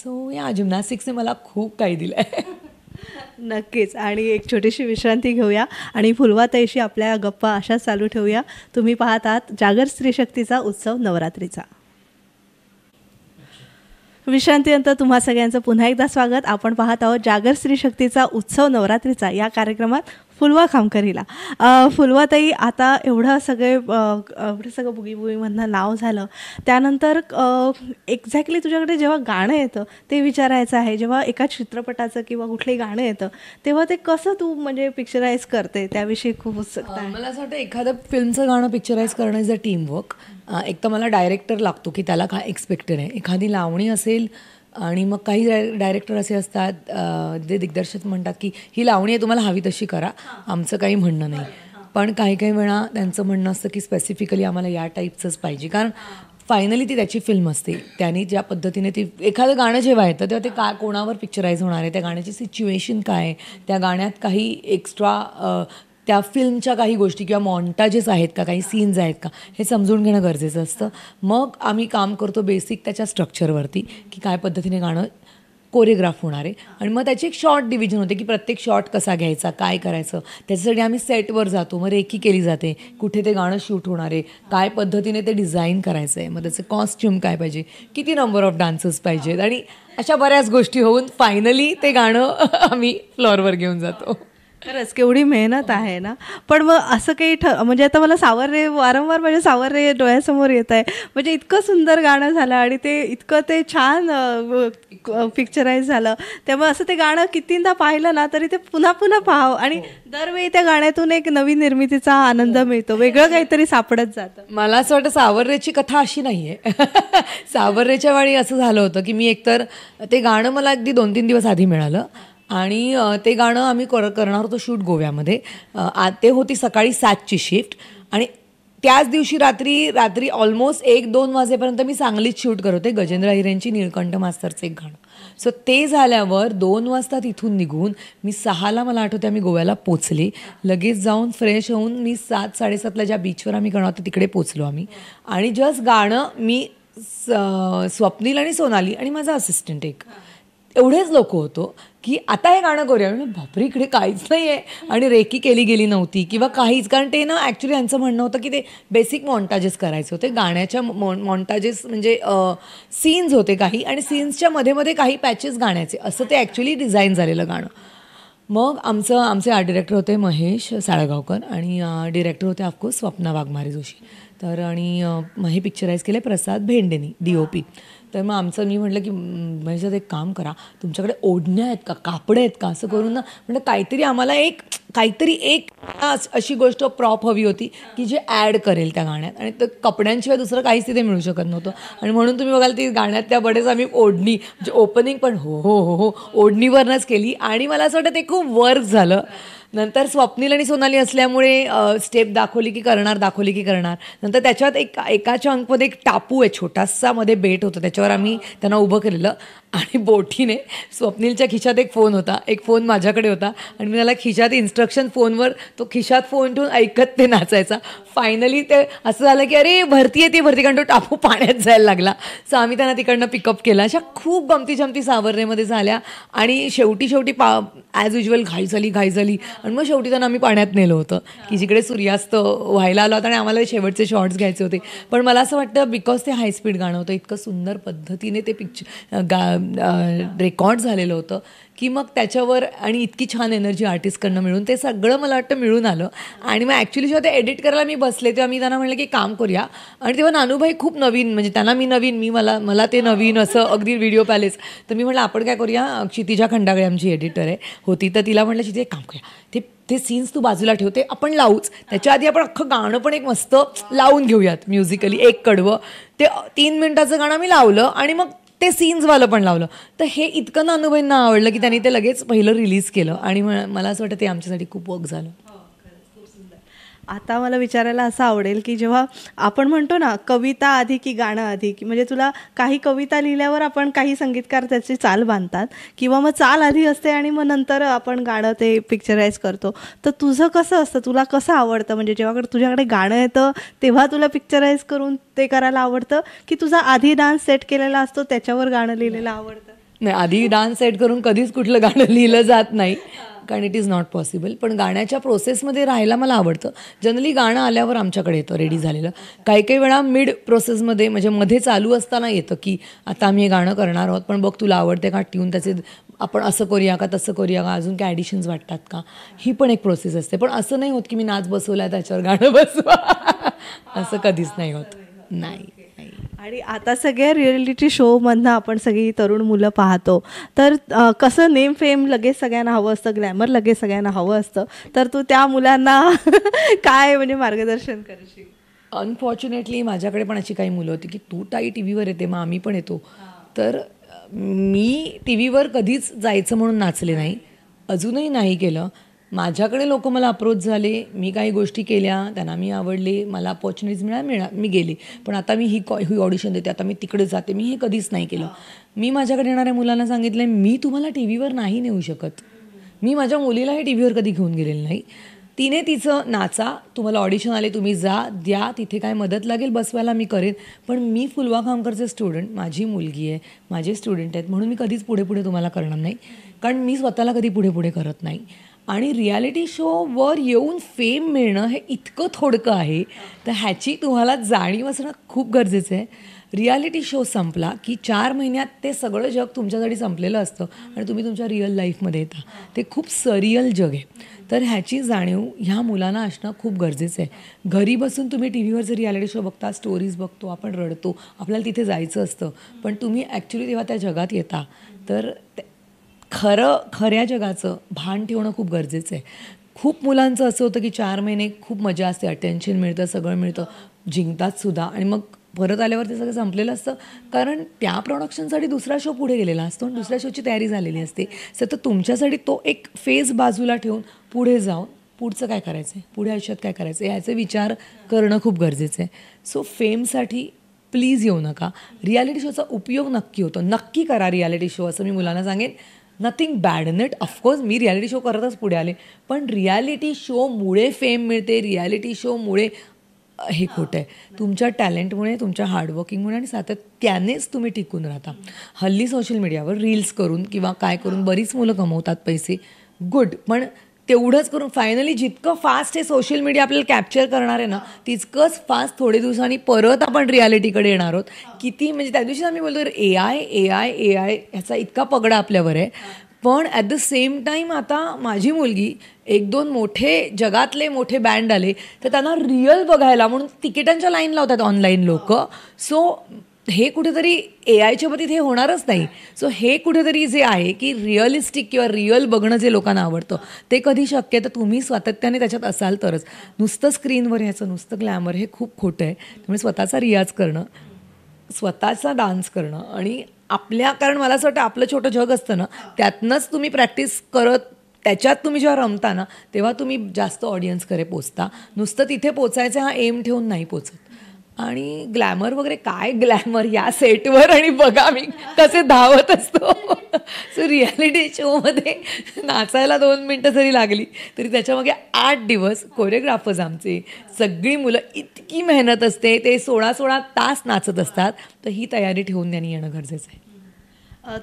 सो या जिमनॅस्टिक्सने मला खूप काही दिलं आहे नक्कीच आणि एक छोटीशी विश्रांती घेऊया आणि फुलवाताईशी आपल्या गप्पा अशाच चालू ठेवूया तुम्ही पाहत आहात जागर स्त्रीशक्तीचा उत्सव नवरात्रीचा विश्रांती तुम्हा सगळ्यांचं पुन्हा एकदा स्वागत आपण पाहत आहोत जागर स्त्री शक्तीचा उत्सव नवरात्रीचा या कार्यक्रमात फुलवा फुलवा ताई आता एवढं सगळे एवढं सगळं बुगी बुगीमधनं नाव झालं त्यानंतर एक्झॅक्टली तुझ्याकडे जेव्हा गाणं येतं ते विचारायचं आहे जेव्हा एका चित्रपटाचं किंवा कुठलंही गाणं येतं तेव्हा ते कसं तू म्हणजे पिक्चराईज करते त्याविषयी खूप उत्सुकता मला असं वाटतं एखादं फिल्मचं गाणं पिक्चराईज करणं इज अ टीमवर्क एक तर मला डायरेक्टर लागतो की त्याला काय एक्सपेक्टेड आहे एखादी लावणी असेल आणि मग काही डायरेक्टर असे असतात जे दिग्दर्शक म्हणतात की ही लावणी आहे तुम्हाला हवी तशी करा आमचं काही म्हणणं नाही पण काही काही वेळा त्यांचं म्हणणं असतं की स्पेसिफिकली आम्हाला या टाईपचंच पाहिजे कारण फायनली ती त्याची फिल्म असते त्याने ज्या पद्धतीने ती एखादं गाणं जेव्हा येतं तेव्हा ते का कोणावर पिक्चराईज होणार आहे त्या गाण्याची सिच्युएशन काय त्या गाण्यात काही एक्स्ट्रा त्या फिल्मच्या काही गोष्टी किंवा मॉन्टाजेस आहेत का काही सीन्स आहेत का हे समजून घेणं गरजेचं असतं मग आम्ही काम करतो बेसिक त्याच्या स्ट्रक्चरवरती की काय पद्धतीने गाणं कोरिओग्राफ होणार आहे आणि मग त्याची एक शॉर्ट डिव्हिजन होते की प्रत्येक शॉर्ट कसा घ्यायचा काय करायचं त्याच्यासाठी आम्ही सेटवर जातो मग रेकी केली जाते कुठे ते गाणं शूट होणार आहे काय पद्धतीने ते डिझाईन करायचं आहे मग त्याचं कॉस्ट्युम काय पाहिजे किती नंबर ऑफ डान्सर्स पाहिजेत आणि अशा बऱ्याच गोष्टी होऊन फायनली ते गाणं आम्ही फ्लॉरवर घेऊन जातो खरंच केवढी मेहनत आहे ना पण मग असं काही ठ म्हणजे आता मला सावररे वारंवार माझ्या सावररे डोळ्यासमोर येत आहे म्हणजे इतकं सुंदर गाणं झालं आणि ते इतकं ते छान पिक्चराईज झालं त्यामुळे असं ते गाणं कितींदा पाहिलं ना तरी ते पुन्हा पुन्हा पाहावं आणि हो. दरवेळी त्या गाण्यातून एक नवीन निर्मितीचा आनंद हो. मिळतो वेगळं काहीतरी सापडत जातं मला असं वाटतं सावररेची कथा अशी नाही आहे सावररेच्या वेळी असं झालं होतं की मी एकतर ते गाणं मला अगदी दोन तीन दिवस आधी मिळालं आणि ते गाणं आम्ही कर करणार होतो शूट गोव्यामध्ये ते होती सकाळी सातची शिफ्ट आणि त्याच दिवशी रात्री रात्री ऑलमोस्ट एक दोन वाजेपर्यंत मी सांगलीत शूट करत होते गजेंद्र हिरेंची नीळकंठ मास्तरचं एक गाणं सो ते झाल्यावर दोन वाजता तिथून निघून मी सहाला मला आठवते आम्ही गोव्याला पोचले लगेच जाऊन फ्रेश होऊन मी सात साडेसातला ज्या बीचवर आम्ही गाणं होतो तिकडे पोचलो आम्ही आणि जस्ट गाणं मी स्वप्नील आणि सोनाली आणि माझा असिस्टंट एक एवढेच लोक होतो की आता हे गाणं करूया म्हणजे बापरे इकडे काहीच नाही आहे आणि रेकी केली गेली नव्हती किंवा काहीच कारण ते ना ॲक्च्युली यांचं म्हणणं होतं की ते बेसिक मॉन्टाजेस करायचे होते गाण्याच्या मॉ मॉन्टाजेस म्हणजे सीन्स होते काही आणि सीन्सच्या मध्ये मध्ये काही पॅचेस गाण्याचे असं ते ॲक्च्युली डिझाईन झालेलं गाणं मग आमचं आमचे आर्ट डिरेक्टर होते महेश साळगावकर आणि डिरेक्टर होते ऑफकोर्स स्वप्ना वाघमारे जोशी तर आणि हे पिक्चराईज केले प्रसाद भेंडेनी डी ओ पी तर मग आमचं मी म्हटलं की म्हणजे एक काम करा तुमच्याकडे ओढण्या आहेत का कापडे आहेत का असं करून ना म्हणजे काहीतरी आम्हाला एक काहीतरी एक अशी गोष्ट प्रॉप हवी होती की जे ॲड करेल त्या गाण्यात आणि तर कपड्यांशिवाय दुसरं काहीच तिथे मिळू शकत नव्हतं आणि म्हणून तुम्ही बघाल ती गाण्यात त्या बडेच आम्ही ओढणी म्हणजे ओपनिंग पण हो हो हो हो ओढणीवरनंच केली आणि मला असं वाटतं ते खूप वर्क झालं नंतर स्वप्नील आणि सोनाली असल्यामुळे स्टेप दाखवली की करणार दाखवली की करणार नंतर त्याच्यात एक एकाच्या अंकमध्ये एक टापू आहे छोटासा मध्ये बेट होतं त्याच्यावर आम्ही त्यांना उभं केलेलं आणि बोटीने स्वप्नीलच्या खिशात एक फोन होता एक फोन माझ्याकडे होता आणि मी त्याला खिशात इन्स्ट्रक्शन फोनवर तो खिशात फोन ठेवून ऐकत ते नाचायचा फायनली ते असं झालं की अरे भरती येते भरती कारण तो टापू पाण्यात जायला लागला सो आम्ही त्यांना तिकडनं पिकअप केला अशा खूप गमती जमती सावरणेमध्ये झाल्या आणि शेवटी शेवटी पा ॲज युजल घाई झाली घाई झाली आणि मग शेवटी त्यांना आम्ही पाण्यात नेलं होतं की जिकडे सूर्यास्त व्हायला आला होता आणि आम्हाला शेवटचे शॉर्ट्स घ्यायचे होते पण मला असं वाटतं बिकॉज ते हायस्पीड गाणं होतं इतकं सुंदर पद्धतीने ते पिक्चर गा रेकॉर्ड झालेलं होतं की मग त्याच्यावर आणि इतकी छान एनर्जी आर्टिस्टकडनं मिळून ते सगळं मला वाटतं मिळून आलं आणि मग ॲक्च्युली जेव्हा ते एडिट करायला मी बसले तेव्हा मी त्यांना म्हटलं की काम करूया आणि तेव्हा नानूभाई खूप नवीन म्हणजे त्यांना मी नवीन मी मला मला ते नवीन असं अगदी व्हिडिओ पॅलेस तर मी म्हटलं आपण काय करूया क्षितिजा खंडागळे आमची एडिटर आहे होती तर तिला म्हटलं ते काम करूया ते ते सीन्स तू बाजूला ठेवते आपण लावूच त्याच्या आधी आपण अख्खं गाणं पण एक मस्त लावून घेऊयात म्युझिकली एक कडवं ते तीन मिनटाचं गाणं मी लावलं आणि मग ते सीन्सवालं पण लावलं तर हे इतकं ना अनुभवींना आवडलं की त्यांनी ते लगेच पहिलं रिलीज केलं आणि मला असं वाटतं ते आमच्यासाठी खूप वर्क झालं आता मला विचारायला असं आवडेल की जेव्हा आपण म्हणतो ना कविता आधी की गाणं आधी की म्हणजे तुला काही कविता लिहिल्यावर आपण काही संगीतकार त्याची चाल बांधतात किंवा मग चाल आधी असते आणि मग नंतर आपण गाणं ते पिक्चराईज करतो तर तुझं कसं असतं तुला कसं आवडतं म्हणजे जेव्हा तुझ्याकडे गाणं येतं तेव्हा तुला पिक्चराईज करून ते करायला आवडतं की तुझा आधी डान्स सेट केलेला असतो त्याच्यावर गाणं लिहिलेलं आवडतं नाही आधी डान्स सेट करून कधीच कुठलं गाणं लिहिलं जात नाही कारण इट इज नॉट पॉसिबल पण गाण्याच्या प्रोसेसमध्ये राहायला मला आवडतं जनरली गाणं आल्यावर आमच्याकडे येतं रेडी झालेलं काही काही वेळा मिड प्रोसेसमध्ये म्हणजे मध्ये चालू असताना येतं की आता आम्ही हे गाणं करणार आहोत पण बघ तुला आवडते का ट्यून त्याचे आपण असं करूया का तसं करूया का अजून काय ॲडिशन्स वाटतात का ही पण एक प्रोसेस असते पण असं नाही होत की मी नाच बसवला त्याच्यावर गाणं बसवा असं कधीच नाही होत नाही आणि आता सगळ्या शो शोमधनं आपण सगळी तरुण मुलं पाहतो तर कसं नेम फेम लगेच सगळ्यांना हवं असतं ग्लॅमर लगेच सगळ्यांना हवं असतं तर तू त्या मुलांना काय म्हणजे मार्गदर्शन करशील अनफॉर्च्युनेटली माझ्याकडे पण अशी काही मुलं होती की तू ताई टी व्हीवर येते मग आम्ही पण येतो तर मी टी व्हीवर कधीच जायचं म्हणून नाचले नाही अजूनही नाही केलं माझ्याकडे लोक मला अप्रोच झाले मी काही गोष्टी केल्या त्यांना मी आवडले मला अपॉर्च्युनिटीज मिळा मिळा मी गेले पण आता मी ही कॉ ही ऑडिशन देते आता मी तिकडे जाते मी हे कधीच नाही केलं मी माझ्याकडे येणाऱ्या मुलांना सांगितलं मी तुम्हाला टी व्हीवर नाही नेऊ शकत मी माझ्या मुलीलाही टी व्हीवर कधी घेऊन गेलेलं नाही तिने तिचं नाचा तुम्हाला ऑडिशन आले तुम्ही जा द्या तिथे काय मदत लागेल बसवायला मी करेन पण मी फुलवा खामकरचे स्टुडंट माझी मुलगी आहे माझे स्टुडंट आहेत म्हणून मी कधीच पुढे पुढे तुम्हाला करणार नाही कारण मी स्वतःला कधी पुढे पुढे करत नाही आणि रियालिटी शोवर येऊन फेम मिळणं हे इतकं थोडकं आहे तर ह्याची तुम्हाला जाणीव असणं खूप गरजेचं आहे रियालिटी शो संपला की चार महिन्यात ते सगळं जग तुमच्यासाठी संपलेलं असतं आणि तुम्ही तुमच्या रिअल लाईफमध्ये येता ते खूप सरियल जग आहे तर ह्याची जाणीव ह्या मुलांना असणं खूप गरजेचं आहे घरी बसून तुम्ही टी व्हीवर जर रियालिटी शो बघता स्टोरीज बघतो आपण रडतो आपल्याला तिथे जायचं असतं पण तुम्ही ॲक्च्युली तेव्हा त्या जगात येता तर खरं खऱ्या जगाचं भान ठेवणं खूप गरजेचं आहे खूप मुलांचं असं होतं की चार महिने खूप मजा असते अटेन्शन मिळतं सगळं मिळतं जिंकतात सुद्धा आणि मग परत आल्यावर ते सगळं संपलेलं असतं कारण त्या प्रोडक्शनसाठी दुसरा शो पुढे गेलेला असतो आणि दुसऱ्या शोची तयारी झालेली असते सर तर तुमच्यासाठी तो एक फेज बाजूला ठेवून पुढे जाऊन पुढचं काय करायचं आहे पुढे आयुष्यात काय करायचं आहे याचे विचार करणं खूप गरजेचं आहे सो फेमसाठी प्लीज येऊ नका रियालिटी शोचा उपयोग नक्की होतो नक्की करा रियालिटी शो असं मी मुलांना सांगेन नथिंग बॅड इट ऑफकोर्स मी रियालिटी शो करतच पुढे आले पण रियालिटी शोमुळे फेम मिळते रियालिटी शोमुळे हे खोटं आहे तुमच्या टॅलेंटमुळे तुमच्या हार्डवर्किंगमुळे आणि सातत्यानेच तुम्ही टिकून राहता हल्ली सोशल मीडियावर रील्स करून किंवा काय करून बरीच मुलं कमवतात पैसे गुड पण तेवढंच करून फायनली जितकं फास्ट हे सोशल मीडिया आपल्याला कॅप्चर करणार आहे ना तितकंच फास्ट थोडे दिवसांनी परत आपण रियालिटीकडे येणार आहोत किती म्हणजे त्या दिवशी आम्ही बोलतो A I A I A I ह्याचा इतका पगडा आपल्यावर आहे पण ॲट द सेम टाईम आता माझी मुलगी एक दोन मोठे जगातले मोठे बँड आले तर त्यांना रिअल बघायला म्हणून तिकिटांच्या लाईन लावतात ऑनलाईन लोक सो हे कुठेतरी ए आयच्या बाबतीत हे होणारच नाही सो हे कुठेतरी जे आहे की रिअलिस्टिक किंवा रिअल बघणं जे लोकांना आवडतं ते कधी शक्य तर तुम्ही सातत्याने त्याच्यात असाल तरच नुसतं स्क्रीनवर याचं नुसतं ग्लॅमर हे खूप खोटं आहे त्यामुळे स्वतःचा रियाज करणं स्वतःचा डान्स करणं आणि आपल्या कारण मला असं वाटतं आपलं छोटं जग असतं ना त्यातनंच तुम्ही प्रॅक्टिस करत त्याच्यात तुम्ही जेव्हा रमता ना तेव्हा तुम्ही जास्त ऑडियन्सकडे पोचता नुसतं तिथे पोचायचं हा एम ठेवून नाही पोचत आणि ग्लॅमर वगैरे काय ग्लॅमर या सेटवर आणि बघा मी कसे धावत असतो सो रियालिटी शोमध्ये नाचायला दोन मिनटं जरी लागली तरी त्याच्यामध्ये आठ दिवस कोरिओग्राफर्स आमचे सगळी मुलं इतकी मेहनत असते ते सोळा सोळा तास नाचत असतात तर ही तयारी ठेवून त्यांनी येणं गरजेचं आहे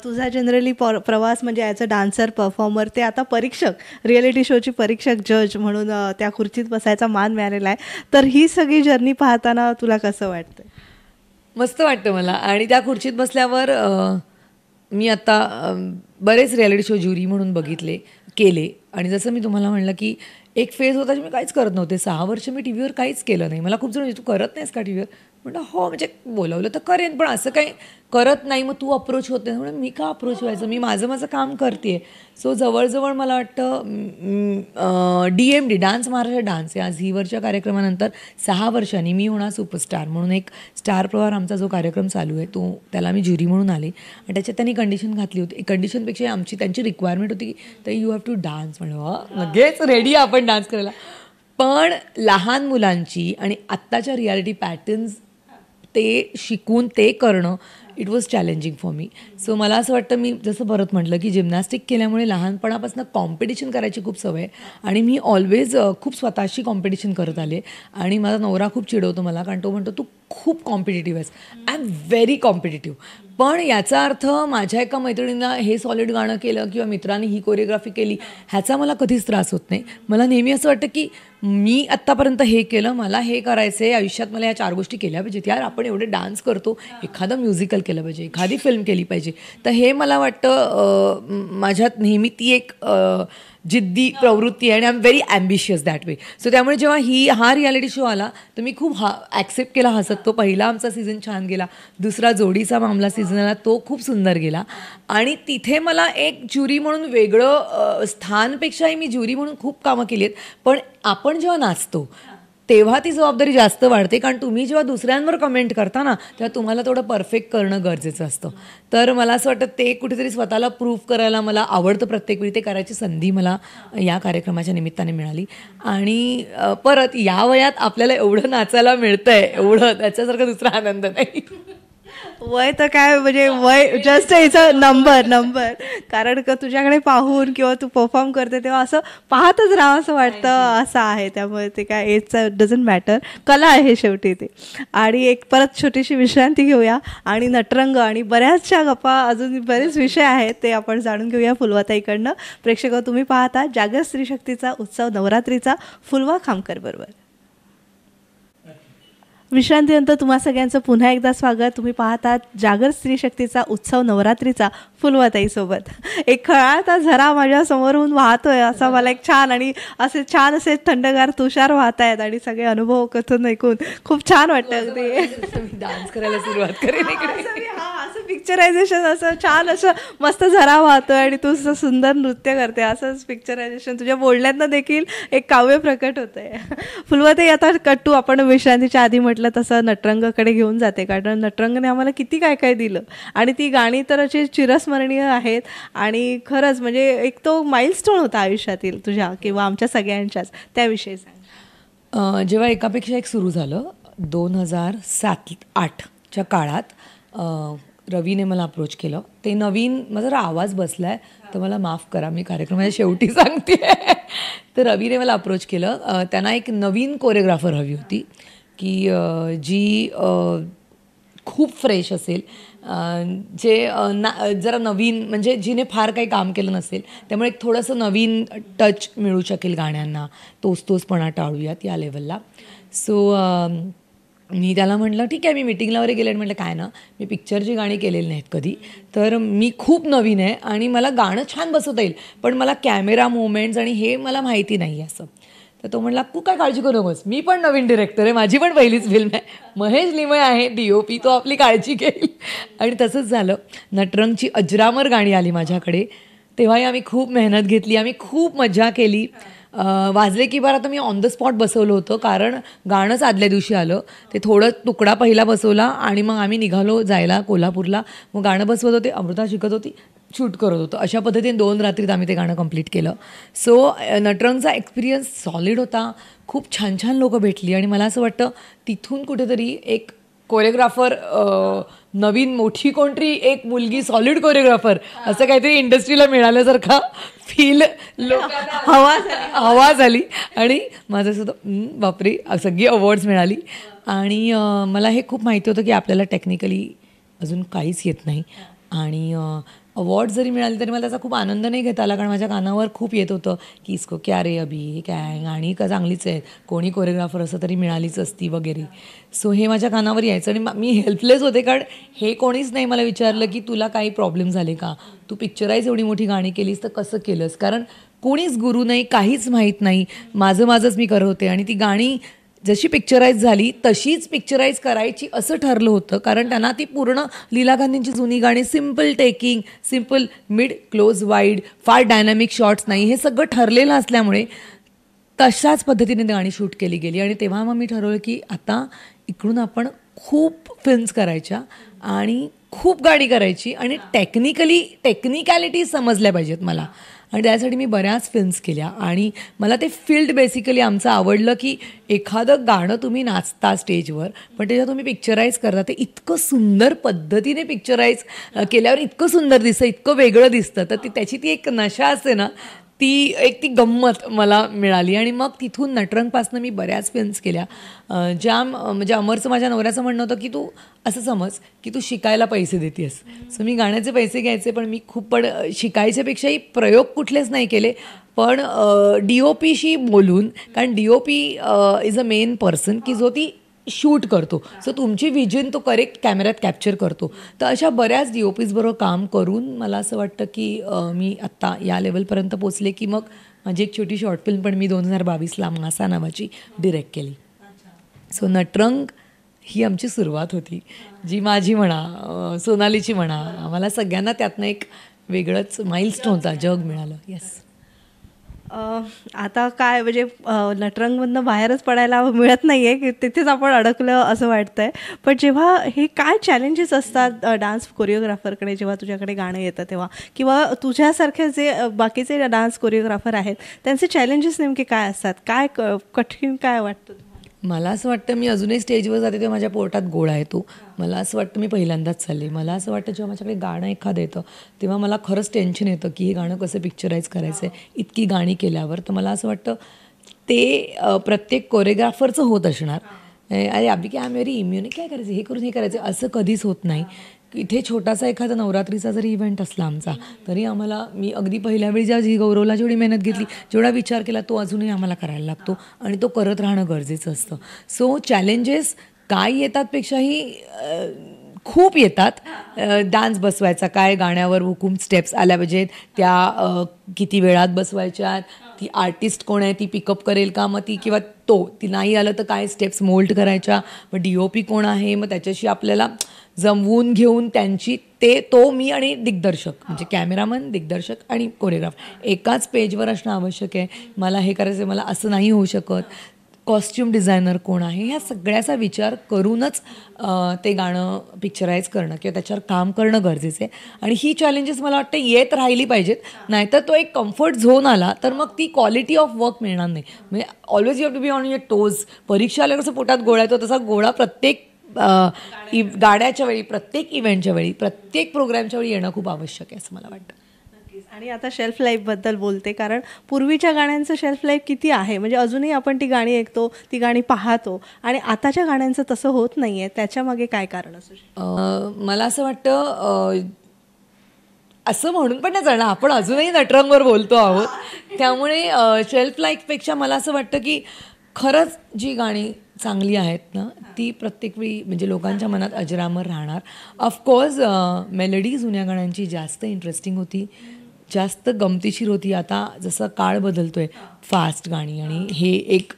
तुझा जनरली प्रवास म्हणजे ॲज अ डान्सर परफॉर्मर ते आता परीक्षक रिॲलिटी शोची परीक्षक जज म्हणून त्या खुर्चीत बसायचा मान मिळालेला आहे तर ही सगळी जर्नी पाहताना तुला कसं वाटतं मस्त वाटतं मला आणि त्या खुर्चीत बसल्यावर मी आता बरेच रिॲलिटी शो ज्युरी म्हणून बघितले केले आणि जसं मी तुम्हाला म्हणलं की एक फेज होता मी काहीच करत नव्हते सहा वर्ष मी टी व्हीवर काहीच केलं नाही मला खूप जण तू करत नाहीस का टी व्हीवर म्हणलं हो म्हणजे बोलवलं तर करेन पण असं काही करत नाही मग तू अप्रोच होते म्हणून मी का अप्रोच व्हायचं मी माझं माझं काम करते सो जवळजवळ मला वाटतं D M D dance Maharashtra dance या झीवरच्या कार्यक्रमानंतर सहा वर्षांनी मी होणार सुपरस्टार म्हणून एक स्टार प्रवार आमचा जो कार्यक्रम चालू आहे तो त्याला मी ज्युरी म्हणून आले आणि त्याच्यात त्यांनी कंडिशन घातली होती कंडिशनपेक्षा आमची त्यांची रिक्वायरमेंट होती की तर यू हॅव टू डान्स म्हणलं लगेच रेडी आपण डान्स करायला पण लहान मुलांची आणि आत्ताच्या रियालिटी पॅटर्न्स ते शिकून ते करणं it was challenging for me so मला असं वाटतं मी जसं परत म्हटलं की जिम्नॅस्टिक केल्यामुळे लहानपणापासून कॉम्पिटिशन करायची खूप सवय आणि मी ऑलवेज खूप स्वतःशी कॉम्पिटिशन करत आले आणि माझा नवरा खूप चिडवतो मला कारण तो म्हणतो तू खूप कॉम्पिटेटिव्ह आहेस आय एम व्हेरी कॉम्पिटेटिव्ह पण याचा अर्थ माझ्या एका मैत्रिणींना हे सॉलिड गाणं केलं किंवा मित्रांनी ही कोरिओग्राफी केली ह्याचा मला कधीच त्रास होत नाही मला नेहमी असं वाटतं की मी आत्तापर्यंत हे केलं मला हे करायचं आहे आयुष्यात मला या चार गोष्टी केल्या पाहिजेत यार आपण एवढे डान्स करतो एखादं म्युझिकल केलं पाहिजे एखादी फिल्म केली पाहिजे तर हे मला वाटतं माझ्यात नेहमी ती एक जिद्दी प्रवृत्ती आहे आणि I am very ambitious that way so त्यामुळे जेव्हा ही हा रियालिटी शो आला तर मी खूप हा ॲक्सेप्ट केला हसत तो पहिला आमचा सीझन छान गेला दुसरा जोडीचा मामला सीझन आला तो खूप सुंदर गेला आणि तिथे मला एक ज्युरी म्हणून वेगळं स्थानपेक्षाही मी ज्युरी म्हणून खूप कामं केली आहेत पण आपण जेव्हा नाचतो तेव्हा ती जबाबदारी जास्त वाढते कारण तुम्ही जेव्हा दुसऱ्यांवर कमेंट करता ना तेव्हा तुम्हाला थोडं परफेक्ट करणं गरजेचं असतं तर मला असं वाटतं ते कुठेतरी स्वतःला प्रूव्ह करायला मला आवडतं प्रत्येक वेळी ते करायची संधी मला या कार्यक्रमाच्या निमित्ताने मिळाली आणि परत या वयात आपल्याला एवढं नाचायला मिळतंय एवढं त्याच्यासारखा दुसरा आनंद नाही वय तर काय म्हणजे वय just it's a number number कारण का तुझ्याकडे पाहून किंवा तू परफॉर्म करते तेव्हा असं पाहतच राहा असं वाटतं असं आहे त्यामुळे ते काय एजचा डझंट मॅटर कला आहे शेवटी ते आणि एक परत छोटीशी विश्रांती घेऊया आणि नटरंग आणि बऱ्याचशा गप्पा अजून बरेच विषय आहेत ते आपण जाणून घेऊया फुलवाताईकडनं प्रेक्षक तुम्ही पाहता जागर शक्तीचा उत्सव नवरात्रीचा फुलवा खामकर बरोबर विश्रांतीनंतर तुम्हा सगळ्यांचं पुन्हा एकदा स्वागत तुम्ही पाहतात जागर स्त्री शक्तीचा उत्सव नवरात्रीचा फुलवाताईसोबत एक खळाळता झरा माझ्या समोरून वाहतोय असं मला एक छान आणि असे छान असे थंडगार तुषार वाहत आहेत आणि सगळे अनुभव कथून ऐकून खूप छान वाटतं अगदी डान्स करायला सुरुवात करेन इकडे असं पिक्चरायझेशन असं छान असं मस्त झरा वाहतोय आणि तू असं सुंदर नृत्य करते असंच पिक्चरायझेशन तुझ्या बोलण्यातनं देखील एक काव्य प्रकट होत आहे फुलवताई आता कट्टू आपण विश्रांतीच्या आधी म्हटलं तसं नटरंगकडे घेऊन जाते कारण नटरंगने आम्हाला किती काय काय दिलं आणि ती गाणी तर अशी चिरस्मरणीय आहेत आणि खरंच म्हणजे एक तो माइलस्टोन होता आयुष्यातील तुझ्या किंवा आमच्या सगळ्यांच्याच त्याविषयी सांग जेव्हा एकापेक्षा एक सुरू झालं दोन हजार सात आठच्या काळात रवीने मला अप्रोच केलं ते नवीन माझा जरा आवाज बसला आहे तर मला माफ करा मी कार्यक्रमाच्या शेवटी सांगते तर रवीने मला अप्रोच केलं त्यांना एक नवीन कोरिओग्राफर हवी होती की जी खूप फ्रेश असेल जे ना जरा नवीन म्हणजे जिने फार काही काम केलं नसेल त्यामुळे एक थोडंसं नवीन टच मिळू शकेल गाण्यांना तोच तोचपणा टाळूयात या लेवलला सो मी त्याला म्हटलं ठीक आहे मी मिटिंगला वगैरे गेले म्हटलं काय ना मी पिक्चरची गाणी केलेली नाहीत कधी तर मी खूप नवीन आहे आणि मला गाणं छान बसवता येईल पण मला कॅमेरा मुवमेंट्स आणि हे मला माहिती नाही आहे असं तर तो म्हणला तू काय काळजी करू नकोस मी पण नवीन डिरेक्टर आहे माझी पण पहिलीच फिल्म आहे महेश लिमय आहे डी ओ पी तो आपली काळजी केली आणि तसंच झालं नटरंगची अजरामर गाणी आली माझ्याकडे तेव्हाही आम्ही खूप मेहनत घेतली आम्ही खूप मजा केली वाजले की बार आता मी ऑन द स्पॉट बसवलं होतं कारण गाणंच आदल्या दिवशी आलं ते थोडं तुकडा पहिला बसवला आणि मग आम्ही निघालो जायला कोल्हापूरला मग गाणं बसवत होते अमृता शिकत होती शूट करत होतो अशा पद्धतीने दोन रात्रीत आम्ही ते गाणं कम्प्लीट केलं सो नटरंगचा एक्सपिरियन्स सॉलिड होता खूप छान छान लोकं भेटली आणि मला असं वाटतं तिथून कुठेतरी एक कोरिओग्राफर नवीन मोठी कोणतरी एक मुलगी सॉलिड कोरिओग्राफर असं काहीतरी इंडस्ट्रीला मिळाल्यासारखा फील हवा हवा झाली आणि माझं सुद्धा बापरे सगळी अवॉर्ड्स मिळाली आणि मला हे खूप माहिती होतं की आपल्याला टेक्निकली अजून काहीच येत नाही आणि अवॉर्ड जरी मिळाले तरी मला त्याचा खूप आनंद नाही घेता आला कारण माझ्या कानावर खूप येत होतं की इसको क्या रे अभी हे काय गाणी का चांगलीच आहेत कोणी कोरिओग्राफर असं तरी मिळालीच असती वगैरे सो हे माझ्या कानावर यायचं आणि मी हेल्पलेस होते कारण हे कोणीच नाही मला विचारलं की तुला काही प्रॉब्लेम झाले का तू पिक्चराईज एवढी मोठी गाणी केलीस तर कसं केलंस कारण कोणीच गुरु नाही काहीच माहीत नाही माझं माझंच मी करत होते आणि ती गाणी जशी पिक्चराईज झाली तशीच पिक्चराईज करायची असं ठरलं होतं कारण त्यांना ती पूर्ण लीला गांधींची जुनी गाणी simple taking simple mid close wide फार डायनॅमिक शॉट्स नाही हे सगळं ठरलेलं असल्यामुळे तशाच पद्धतीने ती गाणी शूट केली गेली आणि तेव्हा मग मी ठरवलं की आता इकडून आपण खूप फिल्म्स करायच्या आणि खूप गाणी करायची आणि टेक्निकली टेक्निकॅलिटी समजल्या पाहिजेत मला आणि त्यासाठी मी बऱ्याच फिल्म्स केल्या आणि मला ते फील्ड बेसिकली आमचं आवडलं की एखादं गाणं तुम्ही नाचता स्टेजवर पण त्याच्यात तुम्ही पिक्चराईज करता ते इतकं सुंदर पद्धतीने पिक्चराईज केल्यावर इतकं सुंदर दिसतं इतकं वेगळं दिसतं तर ती त्याची ती एक नशा असते ना ती एक ती गंमत मला मिळाली आणि मग तिथून नटरंगपासनं मी बऱ्याच फिल्म्स केल्या ज्या म्हणजे अमरचं माझ्या नवऱ्याचं म्हणणं होतं की तू असं समज की तू शिकायला पैसे देतेस सो मी गाण्याचे पैसे घ्यायचे पण मी खूप पण शिकायच्यापेक्षाही प्रयोग कुठलेच नाही केले पण डी ओ पीशी बोलून कारण D O P is a main person की जो ती शूट करतो सो तुमची विजन तो करेक्ट कॅमेऱ्यात कॅप्चर करतो तर अशा बऱ्याच डी ओ पीजबरोबर काम करून मला असं वाटतं की मी आत्ता या लेवलपर्यंत पोचले की मग माझी एक छोटी शॉर्ट फिल्म पण मी दोन हजार बावीसला मासा नावाची डिरेक्ट केली सो नटरंग ही आमची सुरुवात होती जी माझी म्हणा सोनालीची म्हणा आम्हाला सगळ्यांना त्यातनं एक वेगळंच माइलस्टोनचा जग मिळालं येस आता काय म्हणजे नटरंगमधनं बाहेरच पडायला मिळत नाही आहे की तिथेच आपण अडकलं असं वाटतं आहे पण जेव्हा हे काय चॅलेंजेस असतात डान्स कोरिओग्राफरकडे जेव्हा तुझ्याकडे गाणं येतं तेव्हा किंवा तुझ्यासारखे जे बाकीचे डान्स कोरिओग्राफर आहेत त्यांचे चॅलेंजेस नेमके काय असतात काय कठीण काय वाटतं मला असं वाटतं मी अजूनही स्टेजवर जाते तेव्हा माझ्या पोटात गोळा येतो मला असं वाटतं मी पहिल्यांदाच चालले मला असं वाटतं जेव्हा माझ्याकडे गाणं एखादं येतं तेव्हा मला खरंच टेन्शन येतं की हे गाणं कसं पिक्चराईज करायचं आहे इतकी गाणी केल्यावर तर मला असं वाटतं ते प्रत्येक कोरिओग्राफरचं होत असणार अरे की आम्ही अरे इम्युनिक काय करायचं हे करून हे करायचं असं कधीच होत नाही इथे छोटासा एखादा नवरात्रीचा जरी इव्हेंट असला आमचा तरी आम्हाला मी अगदी पहिल्या वेळी ज्या जी गौरवला जेवढी मेहनत घेतली जेवढा विचार केला तो अजूनही आम्हाला करायला लागतो आणि तो करत राहणं गरजेचं असतं सो चॅलेंजेस काय येतात पेक्षाही खूप येतात डान्स बसवायचा काय गाण्यावर हुकूम स्टेप्स आल्या पाहिजेत त्या किती वेळात बसवायच्या ती आर्टिस्ट कोण आहे ती पिकअप करेल का मग ती किंवा तो ती नाही आलं तर काय स्टेप्स मोल्ड करायच्या मग डी ओ पी कोण आहे मग त्याच्याशी आपल्याला जमवून घेऊन त्यांची ते तो मी आणि दिग्दर्शक म्हणजे कॅमेरामन दिग्दर्शक आणि कोरिओग्राफ एकाच पेजवर असणं आवश्यक आहे मला हे करायचं मला असं नाही होऊ शकत कॉस्ट्युम डिझायनर कोण आहे ह्या सगळ्याचा विचार करूनच ते गाणं पिक्चराईज करणं किंवा त्याच्यावर काम करणं गरजेचं आहे आणि ही चॅलेंजेस मला वाटतं येत राहिली पाहिजेत नाहीतर तो एक कम्फर्ट झोन आला तर मग ती क्वालिटी ऑफ वर्क मिळणार नाही म्हणजे always you have to be on your toes परीक्षा आल्यावर कसं पोटात गोळा येतो तसा गोळा प्रत्येक गाड्याच्या वेळी प्रत्येक इव्हेंटच्या वेळी प्रत्येक प्रोग्रामच्या वेळी येणं खूप आवश्यक आहे असं मला वाटतं आणि आता शेल्फ लाईफबद्दल बोलते कारण पूर्वीच्या गाण्यांचं शेल्फ लाईफ किती आहे म्हणजे अजूनही आपण ती गाणी ऐकतो ती गाणी पाहतो आणि आताच्या गाण्यांचं तसं होत नाही आहे त्याच्यामागे काय कारण असू मला असं वाटतं असं म्हणून पण नाही जाणं आपण अजूनही नटरंगवर बोलतो आहोत त्यामुळे शेल्फ लाईफपेक्षा मला असं वाटतं की खरंच जी गाणी चांगली आहेत ना ती प्रत्येक वेळी म्हणजे लोकांच्या मनात अजरामर राहणार ऑफकोर्स मेलडी जुन्या गाण्यांची जास्त इंटरेस्टिंग होती जास्त गमतीशीर होती आता जसं काळ बदलतो आहे फास्ट गाणी आणि हे एक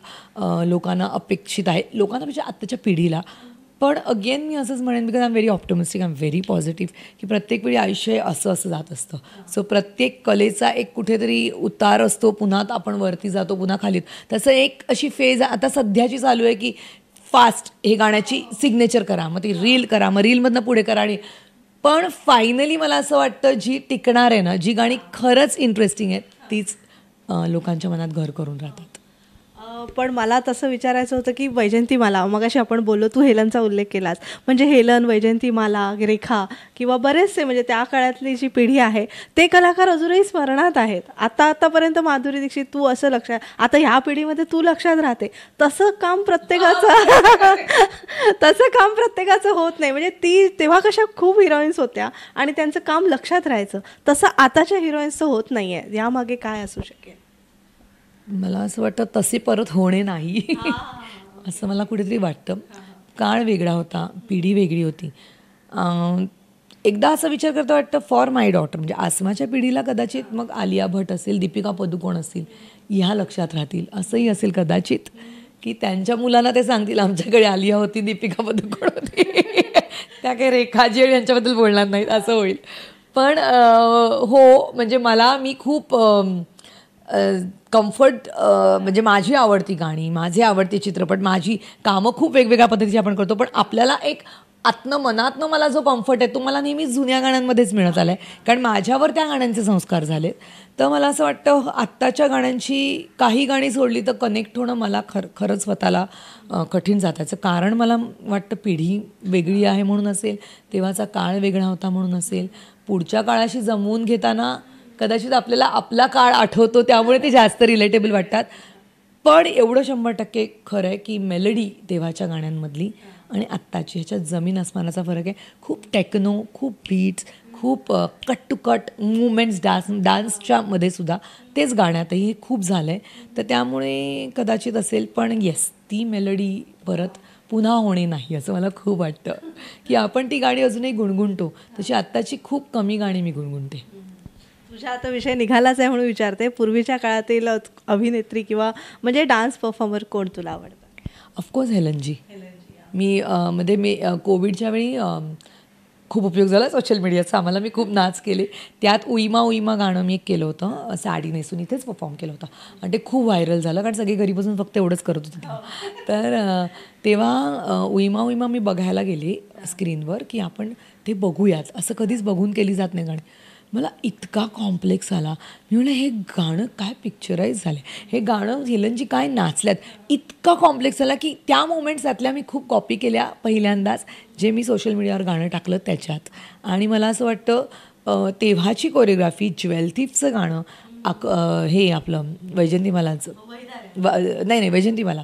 लोकांना अपेक्षित आहे लोकांना म्हणजे आत्ताच्या पिढीला पण अगेन मी असंच म्हणेन because I am very optimistic I am very positive की प्रत्येक वेळी आयुष्य असं असं जात असतं सो प्रत्येक कलेचा एक कुठेतरी उतार असतो पुन्हा आपण वरती जातो पुन्हा खाली तसं एक अशी फेज आता सध्याची चालू आहे की फास्ट हे गाण्याची सिग्नेचर करा मग ती रील करा मग रीलमधनं पुढे करा आणि पण फायनली मला असं वाटतं जी टिकणार आहे ना जी गाणी खरंच इंटरेस्टिंग आहेत तीच लोकांच्या मनात घर करून राहतात पण मला तसं विचारायचं होतं की वैजयंतीमाला मग अशी आपण बोललो तू हेलनचा उल्लेख केलास म्हणजे हेलन वैजयंतीमाला रेखा किंवा बरेचसे म्हणजे त्या काळातली जी पिढी आहे ते कलाकार अजूनही स्मरणात आहेत आता आतापर्यंत माधुरी दीक्षित तू असं लक्षात आता ह्या पिढीमध्ये तू लक्षात राहते तसं काम प्रत्येकाचं तसं काम प्रत्येकाचं होत नाही म्हणजे ती तेव्हा कशा खूप हिरोईन्स होत्या आणि त्यांचं काम लक्षात राहायचं तसं आताच्या हिरोईन्सचं होत नाही आहे यामागे काय असू शकेल मला असं वाटतं तसे परत होणे नाही असं मला कुठेतरी वाटतं काळ वेगळा होता पिढी वेगळी होती एकदा असा विचार करता वाटतं फॉर माय डॉटर म्हणजे आसमाच्या पिढीला कदाचित मग आलिया भट असेल दीपिका पदुकोण असतील ह्या लक्षात राहतील असंही असेल कदाचित की त्यांच्या मुलांना ते सांगतील आमच्याकडे आलिया होती दीपिका पदुकोण होती त्या काही रेखाजी यांच्याबद्दल बोलणार नाहीत असं होईल पण हो म्हणजे मला मी खूप कम्फर्ट म्हणजे माझी आवडती गाणी माझे आवडते चित्रपट माझी कामं खूप वेगवेगळ्या पद्धतीची आपण करतो पण आपल्याला एक आत्न मनातनं मला जो कम्फर्ट आहे तो मला नेहमीच जुन्या गाण्यांमध्येच मिळत आला आहे कारण माझ्यावर त्या गाण्यांचे संस्कार झाले तर मला असं वाटतं आत्ताच्या गाण्यांची काही गाणी सोडली तर कनेक्ट होणं मला खर खरंच स्वतःला कठीण जातायचं कारण मला वाटतं पिढी वेगळी आहे म्हणून असेल तेव्हाचा काळ वेगळा होता म्हणून असेल पुढच्या काळाशी जमवून घेताना कदाचित आपल्याला आपला काळ आठवतो त्यामुळे ते जास्त रिलेटेबल वाटतात पण एवढं शंभर टक्के खरं आहे की मेलडी देवाच्या गाण्यांमधली आणि आत्ताची ह्याच्यात जमीन आसमानाचा फरक आहे खूप टेक्नो खूप बीट्स खूप cut to cut movements dance डान्सच्या मध्ये सुद्धा तेच गाण्यातही खूप झालं आहे तर त्यामुळे कदाचित असेल पण येस ती मेलडी परत पुन्हा होणे नाही असं मला खूप वाटतं की आपण ती गाणी अजूनही गुणगुणतो तशी आत्ताची खूप कमी गाणी मी गुणगुणते तुझ्या आता विषय निघालाच आहे म्हणून विचारते पूर्वीच्या काळातील अभिनेत्री किंवा म्हणजे डान्स परफॉर्मर कोण तुला आवडतं ऑफकोर्स हेलनजी मी मध्ये म्हणजे मी कोविडच्या वेळी खूप उपयोग झाला सोशल मीडियाचा आम्हाला मी खूप नाच केले त्यात उईमा उईमा गाणं मी एक केलं होतं साडी नेसून इथेच परफॉर्म केलं होतं आणि ते खूप व्हायरल झालं कारण सगळे घरी बसून फक्त एवढंच करत होतं तर तेव्हा उईमा उईमा मी बघायला गेले स्क्रीनवर की आपण ते बघूयाच असं कधीच बघून केली जात नाही गाणी मला इतका कॉम्प्लेक्स आला मी म्हणलं हे गाणं काय पिक्चराईज झालं हे गाणं हिलनजी काय नाचल्यात इतका कॉम्प्लेक्स आला की त्या मोमेंट्सातल्या मी खूप कॉपी केल्या पहिल्यांदाच जे मी सोशल मीडियावर गाणं टाकलं त्याच्यात आणि मला असं वाटतं तेव्हाची कोरिओग्राफी ज्वेल गाणं आक हे आपलं वैजंतीमालाचं नाही नाही वैजंतीमाला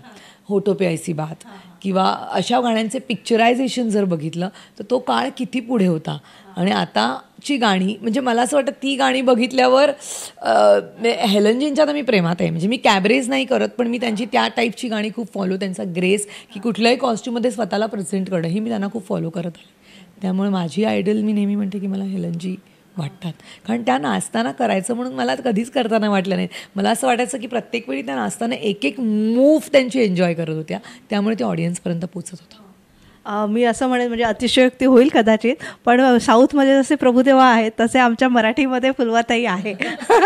पे ऐसी बात किंवा अशा गाण्यांचे पिक्चरायझेशन जर बघितलं तर तो काळ किती पुढे होता आणि आताची गाणी म्हणजे मला असं वाटतं ती गाणी बघितल्यावर हेलनजींच्या तर मी प्रेमात आहे म्हणजे मी कॅबरेज नाही करत पण मी त्यांची त्या टाईपची गाणी खूप फॉलो त्यांचा ग्रेस की कुठल्याही कॉस्ट्यूममध्ये स्वतःला प्रेझेंट करणं ही मी त्यांना खूप फॉलो करत आहे त्यामुळे माझी आयडल मी नेहमी म्हणते की मला हेलनजी वाटतात कारण त्या नाचताना करायचं म्हणून मला कधीच करताना वाटलं नाही मला असं वाटायचं की प्रत्येक वेळी त्या नाचताना एक एक मूव्ह त्यांची एन्जॉय करत होत्या त्यामुळे ते ऑडियन्सपर्यंत पोचत होतं मी असं म्हणेन म्हणजे अतिशयोक्ती होईल कदाचित पण साऊथमध्ये जसे प्रभुदेवा आहेत तसे आमच्या मराठीमध्ये फुलवाताई आहे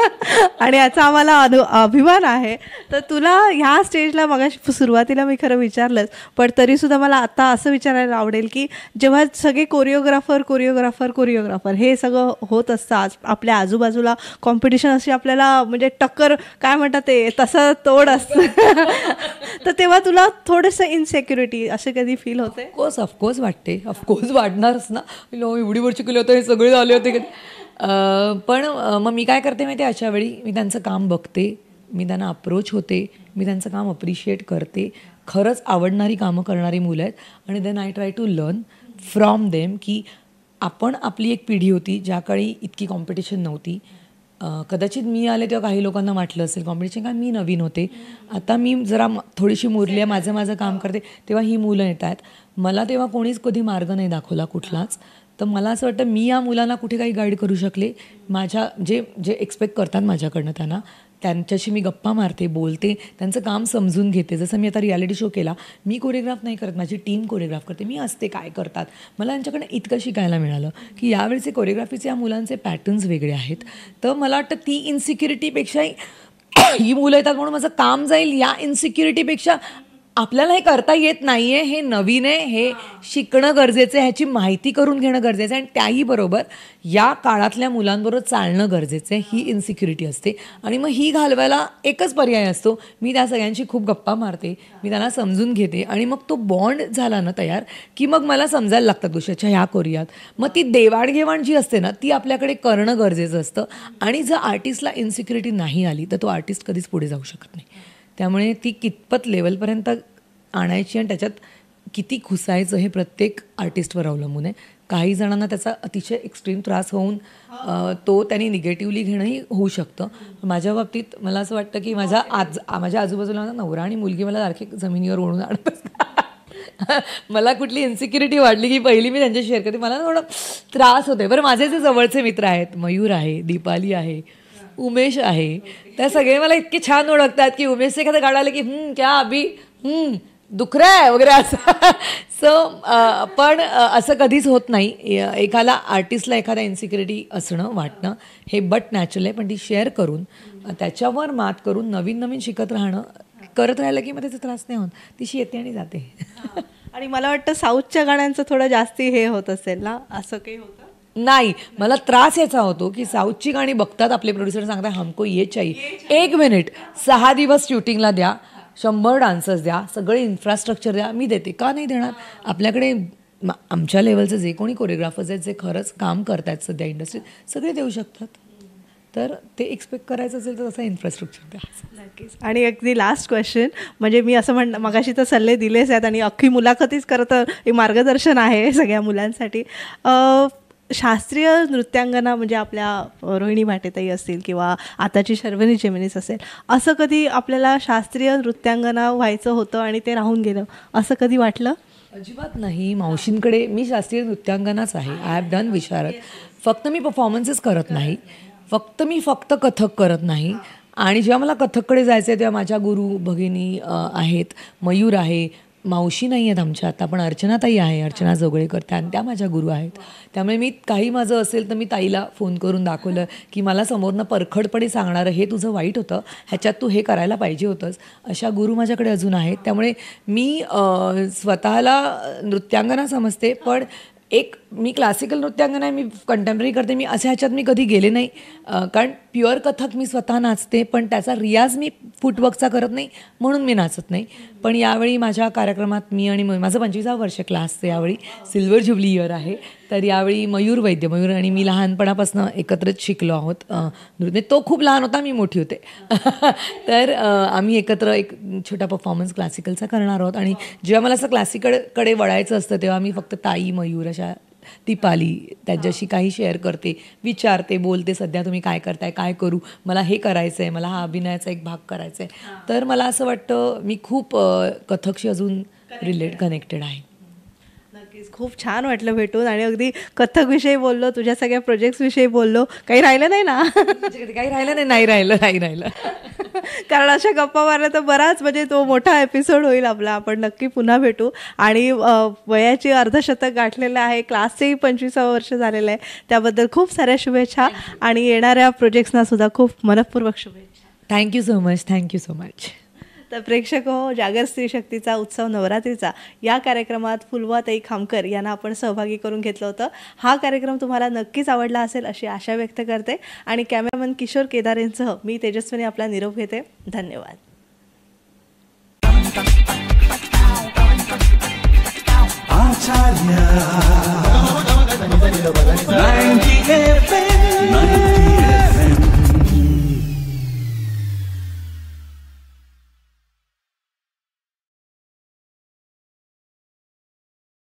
आणि याचा आम्हाला अनु अभिमान आहे तर तुला ह्या स्टेजला मग सुरुवातीला मी खरं विचारलंच पण तरीसुद्धा मला आत्ता असं विचारायला आवडेल की जेव्हा सगळे कोरिओग्राफर कोरिओग्राफर कोरिओग्राफर हे सगळं होत असतं आज आपल्या आजूबाजूला कॉम्पिटिशन अशी आपल्याला म्हणजे टक्कर काय म्हणतात ते तसं तोड असतं तर तेव्हा तुला थोडंसं इनसेक्युरिटी असं कधी फील होते ऑफकोर्स ऑफकोर्स वाटते ऑफकोर्स वाढणारच ना एवढी वर्ष केलं होतं हे सगळे झाले होते की पण मग मी काय करते माहिती अशा वेळी मी त्यांचं काम बघते मी त्यांना अप्रोच होते मी त्यांचं काम अप्रिशिएट करते खरंच आवडणारी कामं करणारी मुलं आहेत आणि then I try to learn from them की आपण आपली एक पिढी होती ज्या काळी इतकी कॉम्पिटिशन नव्हती कदाचित मी आले तेव्हा काही लोकांना वाटलं असेल कॉम्पिटिशन कारण मी नवीन होते आता मी जरा थोडीशी मुरली आहे माझं माझं काम करते तेव्हा ही मुलं येत आहेत मला तेव्हा कोणीच कधी मार्ग नाही दाखवला कुठलाच तर मला असं वाटतं मी या मुलांना कुठे काही गाईड करू शकले माझ्या जे जे एक्सपेक्ट करतात माझ्याकडनं त्यांना त्यांच्याशी मी गप्पा मारते बोलते त्यांचं काम समजून घेते जसं मी आता रियालिटी शो केला मी कोरिओग्राफ नाही करत माझी टीम कोरिओग्राफ करते मी असते काय करतात मला यांच्याकडनं इतकं शिकायला मिळालं की यावेळेचे कोरिओग्राफीचे या मुलांचे पॅटर्न्स वेगळे आहेत तर मला वाटतं ती इन्सिक्युरिटीपेक्षाही ही मुलं येतात म्हणून माझं काम जाईल या इन्सिक्युरिटीपेक्षा आपल्याला हे करता येत नाहीये हे नवीन आहे हे शिकणं गरजेचं आहे ह्याची माहिती करून घेणं गरजेचं आहे आणि त्याही बरोबर या काळातल्या मुलांबरोबर चालणं गरजेचं आहे ही इन्सिक्युरिटी असते आणि मग ही घालवायला एकच पर्याय असतो मी त्या सगळ्यांशी खूप गप्पा मारते मी त्यांना समजून घेते आणि मग तो बॉन्ड झाला ना तयार की मग मला समजायला लागतात गोष्टी अच्छा ह्या कोरियात मग ती देवाणघेवाण जी असते ना ती आपल्याकडे करणं गरजेचं असतं आणि जर आर्टिस्टला इन्सिक्युरिटी नाही आली तर तो आर्टिस्ट कधीच पुढे जाऊ शकत नाही त्यामुळे ती कितपत लेवलपर्यंत आणायची आणि त्याच्यात किती घुसायचं हे प्रत्येक आर्टिस्टवर अवलंबून आहे काही जणांना त्याचा अतिशय एक्स्ट्रीम त्रास होऊन तो त्यांनी निगेटिव्हली घेणंही होऊ शकतं माझ्या बाबतीत मला असं वाटतं की माझा आज माझ्या आजूबाजूला माझा नवरा आणि मुलगी मला सारखी जमिनीवर ओढून आणत मला कुठली इन्सिक्युरिटी वाढली की पहिली मी त्यांच्याशी शेअर करते मला थोडं त्रास होते बरं माझे जे जवळचे मित्र आहेत मयूर आहे दीपाली आहे उमेश आहे त्या सगळे मला इतके छान ओळखतात की उमेशचं एखादं गाणं आलं की क्या अभी दुखरं आहे वगैरे असं सो पण असं कधीच होत नाही एखादा आर्टिस्टला एखादा इन्सिक्युरिटी असणं वाटणं हे बट नॅचरल आहे पण ती शेअर करून त्याच्यावर मात करून नवीन नवीन शिकत राहणं करत राहिलं की मग त्याचा त्रास नाही होत तिशी येते आणि जाते आणि मला वाटतं साऊथच्या गाण्यांचं थोडं जास्ती हे होत असेल ना असं काही होत नाही मला त्रास याचा होतो की साऊथची गाणी बघतात आपले प्रोड्युसर सांगतात हमको ये चाई एक मिनिट सहा दिवस शूटिंगला द्या शंभर डान्सर्स द्या सगळे इन्फ्रास्ट्रक्चर द्या मी देते का नाही देणार आपल्याकडे आमच्या लेवलचं जे कोणी कोरिओग्राफर्स आहेत जे खरंच काम आहेत सध्या इंडस्ट्रीत सगळे देऊ शकतात तर ते एक्सपेक्ट करायचं असेल तर तसं इन्फ्रास्ट्रक्चर द्या नक्कीच आणि अगदी लास्ट क्वेश्चन म्हणजे मी असं म्हण मगाशी तर सल्ले दिलेच आहेत आणि अख्खी मुलाखतीच खरं तर मार्गदर्शन आहे सगळ्या मुलांसाठी शास्त्रीय नृत्यांगना म्हणजे आपल्या रोहिणी भाटेताई असतील किंवा आताची शर्वणी जेमिनीस असेल असं कधी आपल्याला शास्त्रीय नृत्यांगना व्हायचं होतं आणि ते राहून गेलं असं कधी वाटलं अजिबात नाही मावशींकडे मी शास्त्रीय नृत्यांगनाच आहे आय हॅव डन विचारत फक्त मी परफॉर्मन्सेस करत नाही फक्त मी फक्त कथक करत नाही आणि जेव्हा मला कथककडे जायचं आहे तेव्हा माझ्या गुरु भगिनी आहेत मयूर आहे मावशी नाही आहेत आमच्या आता पण ताई आहे अर्चना जोगळेकर त्या त्या माझ्या गुरु आहेत त्यामुळे मी काही माझं असेल तर मी ताईला फोन करून दाखवलं की मला समोरनं परखडपणे सांगणारं हे तुझं वाईट होतं ह्याच्यात तू हे करायला पाहिजे होतंस अशा गुरु माझ्याकडे अजून आहेत त्यामुळे मी स्वतःला नृत्यांगना समजते पण एक मी क्लासिकल नृत्यांगना आहे मी कंटेम्पररी करते मी असे ह्याच्यात मी कधी गेले नाही कारण प्युअर कथक मी स्वतः नाचते पण त्याचा रियाज मी फुटवर्कचा करत नाही म्हणून मी नाचत नाही पण यावेळी माझ्या कार्यक्रमात मी आणि माझं पंचवीसावं वर्ष क्लास आहे यावेळी सिल्वर ज्युबली इयर आहे तर यावेळी मयूर वैद्य मयूर आणि मी लहानपणापासून एकत्रच शिकलो आहोत नृत्य म्हणजे तो खूप लहान होता मी मोठी होते तर आम्ही एकत्र एक छोटा परफॉर्मन्स क्लासिकलचा करणार आहोत आणि जेव्हा मला असं क्लासिकलकडे वळायचं असतं तेव्हा मी फक्त ताई मयूर अशा दीपाली त्यांच्याशी काही शेअर करते विचारते बोलते सध्या तुम्ही काय करताय काय करू मला हे करायचं आहे मला हा अभिनयाचा एक भाग करायचा आहे तर मला असं वाटतं मी खूप कथकशी अजून रिलेट कनेक्टेड आहे खूप छान वाटलं भेटून आणि अगदी विषयी बोललो तुझ्या सगळ्या विषयी बोललो काही राहिलं नाही ना काही राहिलं नाही नाही राहिलं नाही राहिलं कारण अशा गप्पा मारल्या तर बराच म्हणजे तो मोठा एपिसोड होईल आपला आपण नक्की पुन्हा भेटू आणि वयाचे अर्धशतक गाठलेलं आहे क्लासचेही पंचवीसावं वर्ष झालेलं आहे त्याबद्दल खूप साऱ्या शुभेच्छा आणि येणाऱ्या प्रोजेक्ट्सना सुद्धा खूप मनपूर्वक शुभेच्छा thank you so much thank you so much तर प्रेक्षक हो जागर स्त्री शक्तीचा उत्सव नवरात्रीचा या कार्यक्रमात फुलवा फुलवाताई खामकर यांना आपण सहभागी करून घेतलं होतं हा कार्यक्रम तुम्हाला नक्कीच आवडला असेल अशी आशा व्यक्त करते आणि कॅमेरामन किशोर केदारेंसह मी तेजस्विनी आपला निरोप घेते धन्यवाद आचार्य